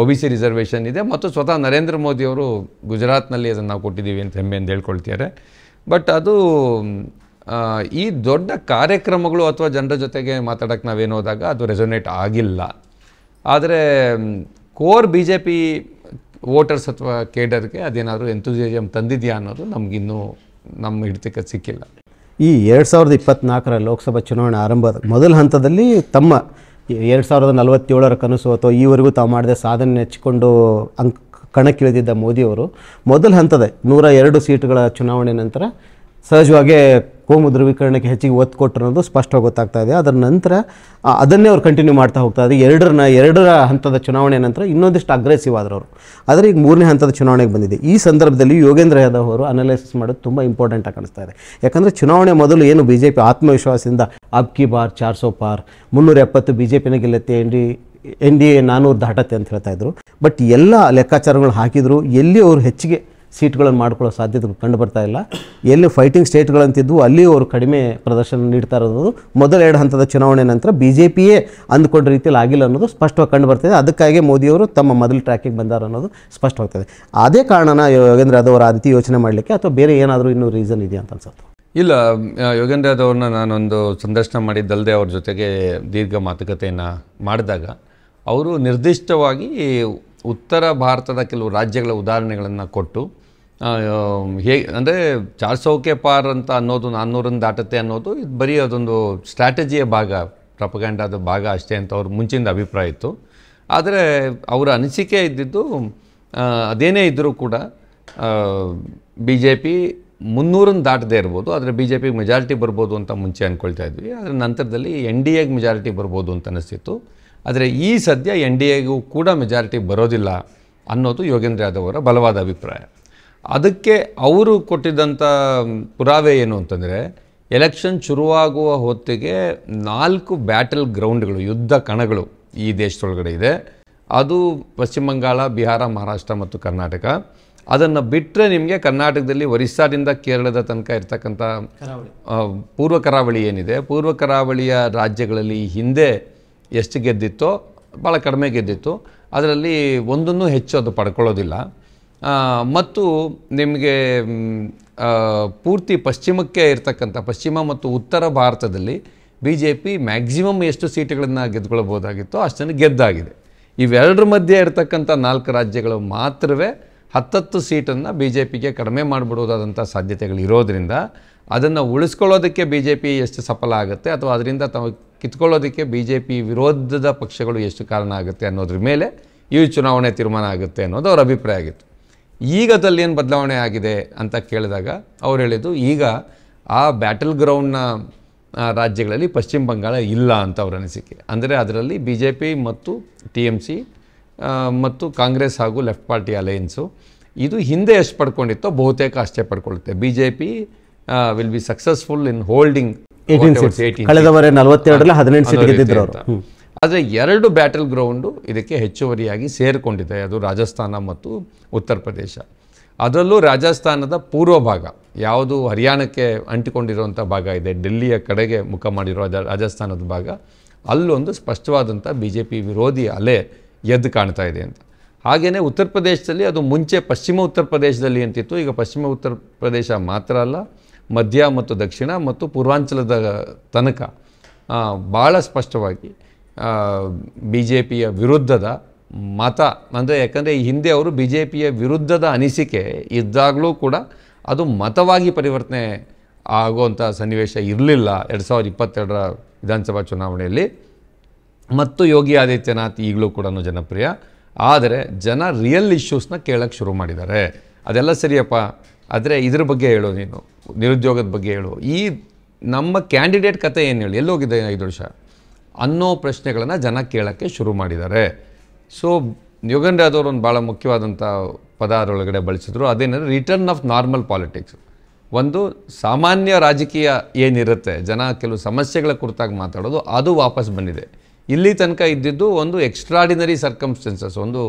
Speaker 2: ಒ ಬಿ ಸಿ ರಿಸರ್ವೇಷನ್ ಇದೆ ಮತ್ತು ಸ್ವತಃ ನರೇಂದ್ರ ಮೋದಿಯವರು ಗುಜರಾತ್ನಲ್ಲಿ ಅದನ್ನು ನಾವು ಕೊಟ್ಟಿದ್ದೀವಿ ಅಂತ ಹೆಮ್ಮೆ ಹೇಳ್ಕೊಳ್ತಿದ್ದಾರೆ ಬಟ್ ಅದು ಈ ದೊಡ್ಡ ಕಾರ್ಯಕ್ರಮಗಳು ಅಥವಾ ಜನರ ಜೊತೆಗೆ ಮಾತಾಡೋಕ್ಕೆ ನಾವೇನು ಹೋದಾಗ ಅದು ರೆಸೊನೇಟ್ ಆಗಿಲ್ಲ ಆದರೆ core B J P voters ಅಥವಾ ಕೇಡರ್ಗೆ ಅದೇನಾದರೂ ಎಂಥೂಸಿಯಜಮ್ ತಂದಿದೆಯಾ ಅನ್ನೋದು ನಮಗಿನ್ನೂ ನಮ್ಮ ಹಿಡಿತಕ್ಕೆ ಸಿಕ್ಕಿಲ್ಲ
Speaker 1: ಈ ಎರಡು ಸಾವಿರದ ಇಪ್ಪತ್ನಾಲ್ಕರ ಲೋಕಸಭಾ ಚುನಾವಣೆ ಆರಂಭದ ಮೊದಲ ಹಂತದಲ್ಲಿ ತಮ್ಮ ಎರಡು ಸಾವಿರದ ನಲವತ್ತೇಳರ ಕನಸು ಅಥವಾ ಈವರೆಗೂ ತಾವು ಮಾಡಿದ ಸಾಧನೆ ನೆಚ್ಚಿಕೊಂಡು ಅಂಕ ಕಣಕ್ಕಿಳಿದಿದ್ದ ಮೋದಿಯವರು ಮೊದಲ ಹಂತದ ನೂರ ಎರಡು ಸೀಟುಗಳ ಚುನಾವಣೆ ನಂತರ ಸಹಜವಾಗಿ ಧ್ರುವೀಕರಣಕ್ಕೆ ಹೆಚ್ಚಿಗೆ ಒತ್ತು ಕೊಟ್ಟರು ಅನ್ನೋದು ಸ್ಪಷ್ಟವಾಗಿ ಗೊತ್ತಾಗ್ತಾ ಇದೆ ಅದರ ನಂತರ ಅದನ್ನೇ ಅವ್ರು ಕಂಟಿನ್ಯೂ ಮಾಡ್ತಾ ಹೋಗ್ತಾ ಇದೆ ಎರಡರ ಎರಡರ ಹಂತದ ಚುನಾವಣೆ ನಂತರ ಇನ್ನೊಂದಿಷ್ಟು ಅಗ್ರೆಸಿವ್ ಆದ್ರವರು ಆದರೆ ಈಗ ಮೂರನೇ ಹಂತದ ಚುನಾವಣೆಗೆ ಬಂದಿದೆ ಈ ಸಂದರ್ಭದಲ್ಲಿ ಯೋಗೇಂದ್ರ ಯಾದವ್ ಅವರು ಅನಲೈಸಿಸ್ ಮಾಡೋದು ತುಂಬ ಇಂಪಾರ್ಟೆಂಟಾಗಿ ಕಾಣಿಸ್ತಾ ಇದೆ ಯಾಕಂದರೆ ಚುನಾವಣೆ ಮೊದಲು ಏನು ಬಿ ಜೆ ಪಿ ಆತ್ಮವಿಶ್ವಾಸದಿಂದ ಅಬ್ ಬಾರ್ ಚಾರ್ ಸೋ ಪಾರ್ ಮುನ್ನೂರ ಎಪ್ಪತ್ತು ಬಿ ಜೆ ಪಿನ ಗೆಲ್ಲತ್ತೆ N D N D A ನಾನ್ನೂರು ದಾಟತ್ತೆ ಅಂತ ಹೇಳ್ತಾಯಿದ್ರು ಬಟ್ ಎಲ್ಲ ಲೆಕ್ಕಾಚಾರಗಳು ಹಾಕಿದ್ರು ಎಲ್ಲಿ ಅವರು ಹೆಚ್ಚಿಗೆ ಸೀಟ್ಗಳನ್ನು ಮಾಡ್ಕೊಳ್ಳೋ ಸಾಧ್ಯತೆ ಕಂಡು ಬರ್ತಾ ಇಲ್ಲ ಎಲ್ಲಿ ಫೈಟಿಂಗ್ ಸ್ಟೇಟ್ಗಳಂತಿದ್ವು ಅಲ್ಲಿ ಅವರು ಕಡಿಮೆ ಪ್ರದರ್ಶನ ನೀಡ್ತಾ ಇರೋದು ಮೊದಲ ಎರಡು ಹಂತದ ಚುನಾವಣೆ ನಂತರ ಬಿ ಜೆ ಪಿಯೇ ಅಂದ್ಕೊಂಡ ರೀತಿಯಲ್ಲಿ ಆಗಿಲ್ಲ ಅನ್ನೋದು ಸ್ಪಷ್ಟವಾಗಿ ಕಂಡು ಬರ್ತದೆ ಅದಕ್ಕಾಗಿ ಮೋದಿಯವರು ತಮ್ಮ ಮೊದಲ ಟ್ರ್ಯಾಕಿಗೆ ಬಂದಾರ ಅನ್ನೋದು ಸ್ಪಷ್ಟವಾಗ್ತದೆ ಅದೇ ಕಾರಣನ ಯೋಗೇಂದ್ರ ಯಾದವ್ ಅವರ ರೀತಿ ಯೋಚನೆ ಮಾಡಲಿಕ್ಕೆ ಅಥವಾ ಬೇರೆ ಏನಾದರೂ ಇನ್ನೂ ರೀಸನ್ ಇದೆಯಾ ಅಂತ ಅನ್ಸುತ್ತೆ
Speaker 2: ಇಲ್ಲ ಯೋಗೇಂದ್ರ ಯಾದವ್ರನ್ನ ನಾನೊಂದು ಸಂದರ್ಶನ ಮಾಡಿದ್ದಲ್ಲದೆ ಅವ್ರ ಜೊತೆಗೆ ದೀರ್ಘ ಮಾತುಕತೆಯನ್ನು ಮಾಡಿದಾಗ ಅವರು ನಿರ್ದಿಷ್ಟವಾಗಿ ಉತ್ತರ ಭಾರತದ ಕೆಲವು ರಾಜ್ಯಗಳ ಉದಾಹರಣೆಗಳನ್ನು ಕೊಟ್ಟು ಹೇಗೆ ಅಂದರೆ ಚಾರ್ ಪಾರ್ ಅಂತ ಅನ್ನೋದು ನಾನ್ನೂರನ್ನು ದಾಟುತ್ತೆ ಅನ್ನೋದು ಇದು ಬರೀ ಅದೊಂದು ಸ್ಟ್ರಾಟಜಿಯ ಭಾಗ ಪ್ರಪಗಂಡದ ಭಾಗ ಅಷ್ಟೇ ಅಂತ ಅವ್ರ ಮುಂಚಿಂದ ಅಭಿಪ್ರಾಯ ಇತ್ತು ಆದರೆ ಅವರ ಅನಿಸಿಕೆ ಇದ್ದಿದ್ದು ಅದೇನೇ ಇದ್ದರೂ ಕೂಡ ಬಿ ಜೆ ಪಿ ಮುನ್ನೂರನ್ನು ದಾಟದೇ ಇರ್ಬೋದು ಆದರೆ ಬಿ ಜೆ ಪಿಗೆ ಮೆಜಾರಿಟಿ ಬರ್ಬೋದು ಅಂತ ಮುಂಚೆ ಅಂದ್ಕೊಳ್ತಾ ಇದ್ವಿ ಅದರ ನಂತರದಲ್ಲಿ ಎನ್ ಡಿ ಎಗೆ ಮೆಜಾರಿಟಿ ಬರ್ಬೋದು ಅಂತ ಅನಿಸ್ತಿತ್ತು ಆದರೆ ಈ ಸದ್ಯ ಎನ್ ಡಿ ಎಗೂ ಕೂಡ ಮೆಜಾರಿಟಿ ಬರೋದಿಲ್ಲ ಅನ್ನೋದು ಯೋಗೇಂದ್ರ ಯಾದವ್ ಅವರ ಬಲವಾದ ಅಭಿಪ್ರಾಯ ಅದಕ್ಕೆ ಅವರು ಕೊಟ್ಟಿದ್ದಂಥ ಪುರಾವೆ ಏನು ಅಂತಂದರೆ ಎಲೆಕ್ಷನ್ ಶುರುವಾಗುವ ಹೊತ್ತಿಗೆ ನಾಲ್ಕು ಬ್ಯಾಟಲ್ ಗ್ರೌಂಡ್ಗಳು ಯುದ್ಧ ಕಣಗಳು ಈ ದೇಶದೊಳಗಡೆ ಇದೆ ಅದು ಪಶ್ಚಿಮ ಬಂಗಾಳ ಬಿಹಾರ ಮಹಾರಾಷ್ಟ್ರ ಮತ್ತು ಕರ್ನಾಟಕ ಅದನ್ನು ಬಿಟ್ಟರೆ ನಿಮಗೆ ಕರ್ನಾಟಕದಲ್ಲಿ ಒರಿಸ್ಸಾದಿಂದ ಕೇರಳದ ತನಕ ಇರ್ತಕ್ಕಂಥ ಪೂರ್ವ ಕರಾವಳಿ ಏನಿದೆ ಪೂರ್ವ ಕರಾವಳಿಯ ರಾಜ್ಯಗಳಲ್ಲಿ ಹಿಂದೆ ಎಷ್ಟು ಗೆದ್ದಿತ್ತೋ ಭಾಳ ಕಡಿಮೆ ಗೆದ್ದಿತ್ತು ಅದರಲ್ಲಿ ಒಂದನ್ನು ಹೆಚ್ಚು ಅದು ಪಡ್ಕೊಳ್ಳೋದಿಲ್ಲ ಮತ್ತು ನಿಮಗೆ ಪೂರ್ತಿ ಪಶ್ಚಿಮಕ್ಕೆ ಇರತಕ್ಕಂಥ ಪಶ್ಚಿಮ ಮತ್ತು ಉತ್ತರ ಭಾರತದಲ್ಲಿ ಬಿ ಜೆ ಪಿ ಮ್ಯಾಕ್ಸಿಮಮ್ ಎಷ್ಟು ಸೀಟುಗಳನ್ನು ಗೆದ್ಕೊಳ್ಬೋದಾಗಿತ್ತೋ ಅಷ್ಟನ್ನು ಗೆದ್ದಾಗಿದೆ ಇವೆರಡರ ಮಧ್ಯೆ ಇರತಕ್ಕಂಥ ನಾಲ್ಕು ರಾಜ್ಯಗಳು ಮಾತ್ರವೇ ಹತ್ತತ್ತು ಸೀಟನ್ನು ಬಿ ಜೆ ಪಿಗೆ ಕಡಿಮೆ ಮಾಡಿಬಿಡುವುದಾದಂಥ ಸಾಧ್ಯತೆಗಳು ಇರೋದರಿಂದ ಅದನ್ನು ಉಳಿಸ್ಕೊಳ್ಳೋದಕ್ಕೆ ಬಿ ಜೆ ಪಿ ಎಷ್ಟು ಸಫಲ ಆಗುತ್ತೆ ಅಥವಾ ಅದರಿಂದ ತಾವು ಕಿತ್ಕೊಳ್ಳೋದಕ್ಕೆ ಬಿ ಜೆ ಪಿ ವಿರೋಧದ ಪಕ್ಷಗಳು ಎಷ್ಟು ಕಾರಣ ಆಗುತ್ತೆ ಅನ್ನೋದ್ರ ಮೇಲೆ ಈ ಚುನಾವಣೆ ತೀರ್ಮಾನ ಆಗುತ್ತೆ ಅನ್ನೋದು ಅವರ ಅಭಿಪ್ರಾಯ ಆಗಿತ್ತು ಈಗದಲ್ಲಿ ಏನು ಬದಲಾವಣೆ ಆಗಿದೆ ಅಂತ ಕೇಳಿದಾಗ ಅವ್ರು ಹೇಳಿದ್ದು ಈಗ ಆ ಬ್ಯಾಟಲ್ ಗ್ರೌಂಡ್ನ ರಾಜ್ಯಗಳಲ್ಲಿ ಪಶ್ಚಿಮ ಬಂಗಾಳ ಇಲ್ಲ ಅಂತ ಅವ್ರ ಅನಿಸಿಕೆ ಅಂದರೆ ಅದರಲ್ಲಿ ಬಿ ಜೆ ಪಿ ಮತ್ತು ಟಿ ಎಮ್ ಸಿ ಮತ್ತು ಕಾಂಗ್ರೆಸ್ ಹಾಗೂ ಲೆಫ್ಟ್ ಪಾರ್ಟಿ ಅಲಯನ್ಸು ಇದು ಹಿಂದೆ ಎಷ್ಟು ಪಡ್ಕೊಂಡಿತ್ತೋ ಬಹುತೇಕ ಅಷ್ಟೇ ಪಡ್ಕೊಳ್ಳುತ್ತೆ B J P will be successful in holding ಕಳೆದವರೆ ನಲವತ್ತೆರಡರಲ್ಲಿ ಹದಿನೆಂಟು ಸೀಟ್ ಗೆದ್ದಿದ್ರು ಆದರೆ ಎರಡು ಬ್ಯಾಟಲ್ ಗ್ರೌಂಡು ಇದಕ್ಕೆ ಹೆಚ್ಚುವರಿಯಾಗಿ ಸೇರಿಕೊಂಡಿದೆ ಅದು ರಾಜಸ್ಥಾನ ಮತ್ತು ಉತ್ತರ ಪ್ರದೇಶ ಅದರಲ್ಲೂ ರಾಜಸ್ಥಾನದ ಪೂರ್ವ ಭಾಗ ಯಾವುದು ಹರಿಯಾಣಕ್ಕೆ ಅಂಟಿಕೊಂಡಿರುವಂಥ ಭಾಗ ಇದೆ ಡೆಲ್ಲಿಯ ಕಡೆಗೆ ಮುಖ ಮಾಡಿರೋ ರಾಜಸ್ಥಾನದ ಭಾಗ ಅಲ್ಲೊಂದು ಸ್ಪಷ್ಟವಾದಂಥ ಬಿ ಜೆ ಪಿ ವಿರೋಧಿ ಅಲೆ ಎದ್ದು ಕಾಣ್ತಾ ಇದೆ ಅಂತ ಹಾಗೆಯೇ ಉತ್ತರ ಪ್ರದೇಶದಲ್ಲಿ ಅದು ಮುಂಚೆ ಪಶ್ಚಿಮ ಉತ್ತರ ಪ್ರದೇಶದಲ್ಲಿ ಅಂತಿತ್ತು ಈಗ ಪಶ್ಚಿಮ ಉತ್ತರ ಪ್ರದೇಶ ಮಾತ್ರ ಅಲ್ಲ ಮಧ್ಯ ಮತ್ತು ದಕ್ಷಿಣ ಮತ್ತು ಪೂರ್ವಾಂಚಲದ ತನಕ ಭಾಳ ಸ್ಪಷ್ಟವಾಗಿ ಬಿ ಜೆ ಪಿಯ ವಿರುದ್ಧದ ಮತ ಅಂದರೆ ಯಾಕಂದರೆ ಈ ಹಿಂದೆ ಅವರು ಬಿ ಜೆ ಪಿಯ ವಿರುದ್ಧದ ಅನಿಸಿಕೆ ಇದ್ದಾಗಲೂ ಕೂಡ ಅದು ಮತವಾಗಿ ಪರಿವರ್ತನೆ ಆಗುವಂಥ ಸನ್ನಿವೇಶ ಇರಲಿಲ್ಲ ಎರಡು ಸಾವಿರದ ಇಪ್ಪತ್ತೆರಡರ ವಿಧಾನಸಭಾ ಚುನಾವಣೆಯಲ್ಲಿ ಮತ್ತು ಯೋಗಿ ಆದಿತ್ಯನಾಥ್ ಈಗಲೂ ಕೂಡ ಜನಪ್ರಿಯ ಆದರೆ ಜನ ರಿಯಲ್ ಇಶ್ಯೂಸ್ನ ಕೇಳೋಕ್ಕೆ ಶುರು ಮಾಡಿದ್ದಾರೆ ಅದೆಲ್ಲ ಸರಿಯಪ್ಪ ಆದರೆ ಇದ್ರ ಬಗ್ಗೆ ಹೇಳು ನೀನು ನಿರುದ್ಯೋಗದ ಬಗ್ಗೆ ಹೇಳು ಈ ನಮ್ಮ ಕ್ಯಾಂಡಿಡೇಟ್ ಕತೆ ಏನು ಹೇಳಿ ಎಲ್ಲೋಗಿದೆ ಐದು ವರ್ಷ ಅನ್ನೋ ಪ್ರಶ್ನೆಗಳನ್ನು ಜನ ಕೇಳೋಕ್ಕೆ ಶುರು ಮಾಡಿದ್ದಾರೆ ಸೊ ಯೋಗೇಂದ್ರ ಅವರು ಒಂದು ಭಾಳ ಮುಖ್ಯವಾದಂಥ ಪದ ಅದರೊಳಗಡೆ ಬಳಸಿದ್ರು ಅದೇನೆಂದರೆ ರಿಟರ್ನ್ ಆಫ್ ನಾರ್ಮಲ್ ಪಾಲಿಟಿಕ್ಸ್ ಒಂದು ಸಾಮಾನ್ಯ ರಾಜಕೀಯ ಏನಿರುತ್ತೆ ಜನ ಕೆಲವು ಸಮಸ್ಯೆಗಳ ಕುರಿತಾಗಿ ಮಾತಾಡೋದು ಅದು ವಾಪಸ್ ಬಂದಿದೆ ಇಲ್ಲಿ ತನಕ ಇದ್ದಿದ್ದು ಒಂದು ಎಕ್ಸ್ಟ್ರಾಡಿನರಿ ಸರ್ಕಮ್ಸ್ಟೆನ್ಸಸ್ ಒಂದು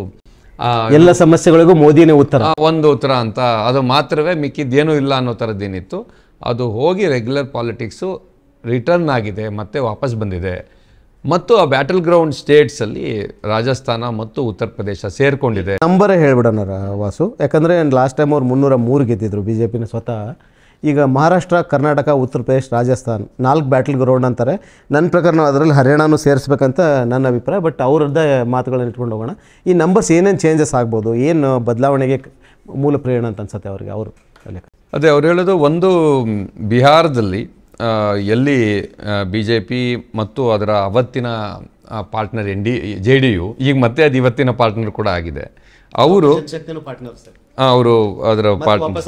Speaker 2: ಎಲ್ಲ
Speaker 1: ಸಮಸ್ಯೆಗಳಿಗೂ ಮೋದಿನೇ ಉತ್ತರ
Speaker 2: ಒಂದು ಉತ್ತರ ಅಂತ ಅದು ಮಾತ್ರವೇ ಮಿಕ್ಕಿದ್ದೇನೂ ಇಲ್ಲ ಅನ್ನೋ ಥರದ್ದೇನಿತ್ತು ಅದು ಹೋಗಿ ರೆಗ್ಯುಲರ್ ಪಾಲಿಟಿಕ್ಸು ರಿಟರ್ನ್ ಆಗಿದೆ ಮತ್ತೆ ವಾಪಸ್ ಬಂದಿದೆ ಮತ್ತು ಆ ಬ್ಯಾಟಲ್ ಗ್ರೌಂಡ್ ಸ್ಟೇಟ್ಸ್ ಅಲ್ಲಿ ರಾಜಸ್ಥಾನ ಮತ್ತು ಉತ್ತರ ಪ್ರದೇಶ ಸೇರ್ಕೊಂಡಿದೆ
Speaker 1: ನಂಬರೇ ಹೇಳ್ಬಿಡೋಣ ವಾಸು ಯಾಕಂದರೆ ಲಾಸ್ಟ್ ಟೈಮ್ ಅವ್ರು ಮುನ್ನೂರ ಮೂರು ಗೆದ್ದಿದ್ರು ಬಿ ಜೆ ಸ್ವತಃ ಈಗ ಮಹಾರಾಷ್ಟ್ರ ಕರ್ನಾಟಕ ಉತ್ತರ ಪ್ರದೇಶ ರಾಜಸ್ಥಾನ್ ನಾಲ್ಕು ಬ್ಯಾಟಲ್ ಗ್ರೌಂಡ್ ಅಂತಾರೆ ನನ್ನ ಪ್ರಕಾರ ನಾವು ಅದರಲ್ಲಿ ಹರಿಯಾಣನೂ ಸೇರಿಸ್ಬೇಕಂತ ನನ್ನ ಅಭಿಪ್ರಾಯ ಬಟ್ ಅವ್ರದ್ದೇ ಮಾತುಗಳನ್ನ ಇಟ್ಕೊಂಡು ಹೋಗೋಣ ಈ ನಂಬರ್ಸ್ ಏನೇನು ಚೇಂಜಸ್ ಆಗ್ಬೋದು ಏನು ಬದಲಾವಣೆಗೆ ಮೂಲ ಪ್ರೇರಣ ಅಂತ ಅನ್ಸುತ್ತೆ ಅವರಿಗೆ ಅವರು
Speaker 2: ಅದೇ ಅವ್ರು ಹೇಳೋದು ಒಂದು ಬಿಹಾರದಲ್ಲಿ ಎಲ್ಲಿ ಬಿ ಜೆ ಪಿ ಮತ್ತು ಅದರ ಅವತ್ತಿನ partner N D J D U ಈಗ ಮತ್ತೆ ಅದು ಇವತ್ತಿನ ಪಾರ್ಟ್ನರ್ ಕೂಡ ಆಗಿದೆ ಅವರು
Speaker 1: ಅವರು ಅದರ ಪಾರ್ಟ್ನರ್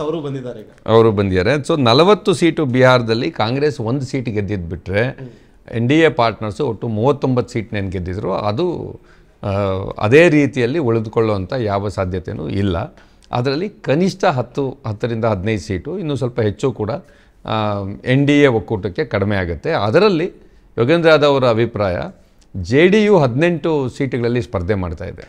Speaker 2: ಅವರು ಬಂದಿದ್ದಾರೆ ಸೊ ನಲವತ್ತು ಸೀಟು ಬಿಹಾರದಲ್ಲಿ ಕಾಂಗ್ರೆಸ್ ಒಂದು ಸೀಟ್ ಗೆದ್ದಿದ್ದು ಬಿಟ್ಟರೆ ಎನ್ ಡಿ ಎ ಪಾರ್ಟ್ನರ್ಸು ಒಟ್ಟು ಮೂವತ್ತೊಂಬತ್ತು ಸೀಟ್ನೇನು ಗೆದ್ದಿದ್ರು ಅದು ಅದೇ ರೀತಿಯಲ್ಲಿ ಉಳಿದುಕೊಳ್ಳುವಂಥ ಯಾವ ಸಾಧ್ಯತೆಯೂ ಇಲ್ಲ ಅದರಲ್ಲಿ ಕನಿಷ್ಠ ಹತ್ತು ಹತ್ತರಿಂದ ಹದಿನೈದು ಸೀಟು ಇನ್ನೂ ಸ್ವಲ್ಪ ಹೆಚ್ಚು ಕೂಡ ಎನ್ ಡಿ ಎ ಒಕ್ಕೂಟಕ್ಕೆ ಕಡಿಮೆ ಆಗುತ್ತೆ ಅದರಲ್ಲಿ ಯೋಗೇಂದ್ರ ಯಾದವ್ ಅವರ ಅಭಿಪ್ರಾಯ ಜೆ ಡಿ ಯು ಹದಿನೆಂಟು ಸೀಟುಗಳಲ್ಲಿ ಸ್ಪರ್ಧೆ ಮಾಡ್ತಾ ಇದೆ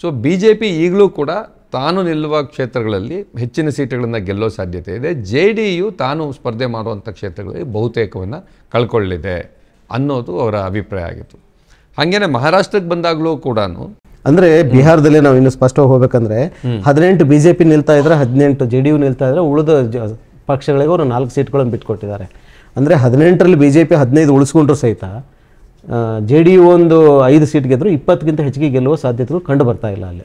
Speaker 2: ಸೊ ಬಿ ಜೆ ಪಿ ಈಗಲೂ ಕೂಡ ತಾನು ನಿಲ್ಲುವ ಕ್ಷೇತ್ರಗಳಲ್ಲಿ ಹೆಚ್ಚಿನ ಸೀಟುಗಳನ್ನು ಗೆಲ್ಲೋ ಸಾಧ್ಯತೆ ಇದೆ ಜೆ ಡಿ ಯು ತಾನು ಸ್ಪರ್ಧೆ ಮಾಡುವಂಥ ಕ್ಷೇತ್ರಗಳಲ್ಲಿ ಬಹುತೇಕವನ್ನು ಕಳ್ಕೊಳ್ಳಿದೆ ಅನ್ನೋದು ಅವರ ಅಭಿಪ್ರಾಯ ಆಗಿತ್ತು ಹಾಗೇನೆ ಮಹಾರಾಷ್ಟ್ರಕ್ಕೆ ಬಂದಾಗಲೂ ಕೂಡ
Speaker 1: ಅಂದ್ರೆ ಬಿಹಾರದಲ್ಲಿ ನಾವು ಇನ್ನು ಸ್ಪಷ್ಟವಾಗಿ ಹೋಗ್ಬೇಕಂದ್ರೆ ಹದಿನೆಂಟು ಬಿಜೆಪಿ ನಿಲ್ತಾ ಇದ್ರೆ ಹದಿನೆಂಟು ಜೆ ಡಿ ಯು ನಿಲ್ತಾ ಇದ್ರೆ ಉಳಿದ ಪಕ್ಷಗಳಿಗೆ ಅವರು ನಾಲ್ಕು ಸೀಟ್ಗಳನ್ನು ಬಿಟ್ಕೊಟ್ಟಿದ್ದಾರೆ ಅಂದರೆ ಹದಿನೆಂಟರಲ್ಲಿ ಬಿ ಜೆ ಪಿ ಹದಿನೈದು ಉಳಿಸ್ಕೊಂಡ್ರು ಸಹಿತ ಜೆ ಡಿ ಯು ಒಂದು ಐದು ಸೀಟ್ ಗೆದ್ರು ಇಪ್ಪತ್ತಕ್ಕಿಂತ ಹೆಚ್ಚಿಗೆ ಗೆಲ್ಲುವ ಸಾಧ್ಯತೆಗಳು ಕಂಡು ಬರ್ತಾ ಇಲ್ಲ ಅಲ್ಲಿ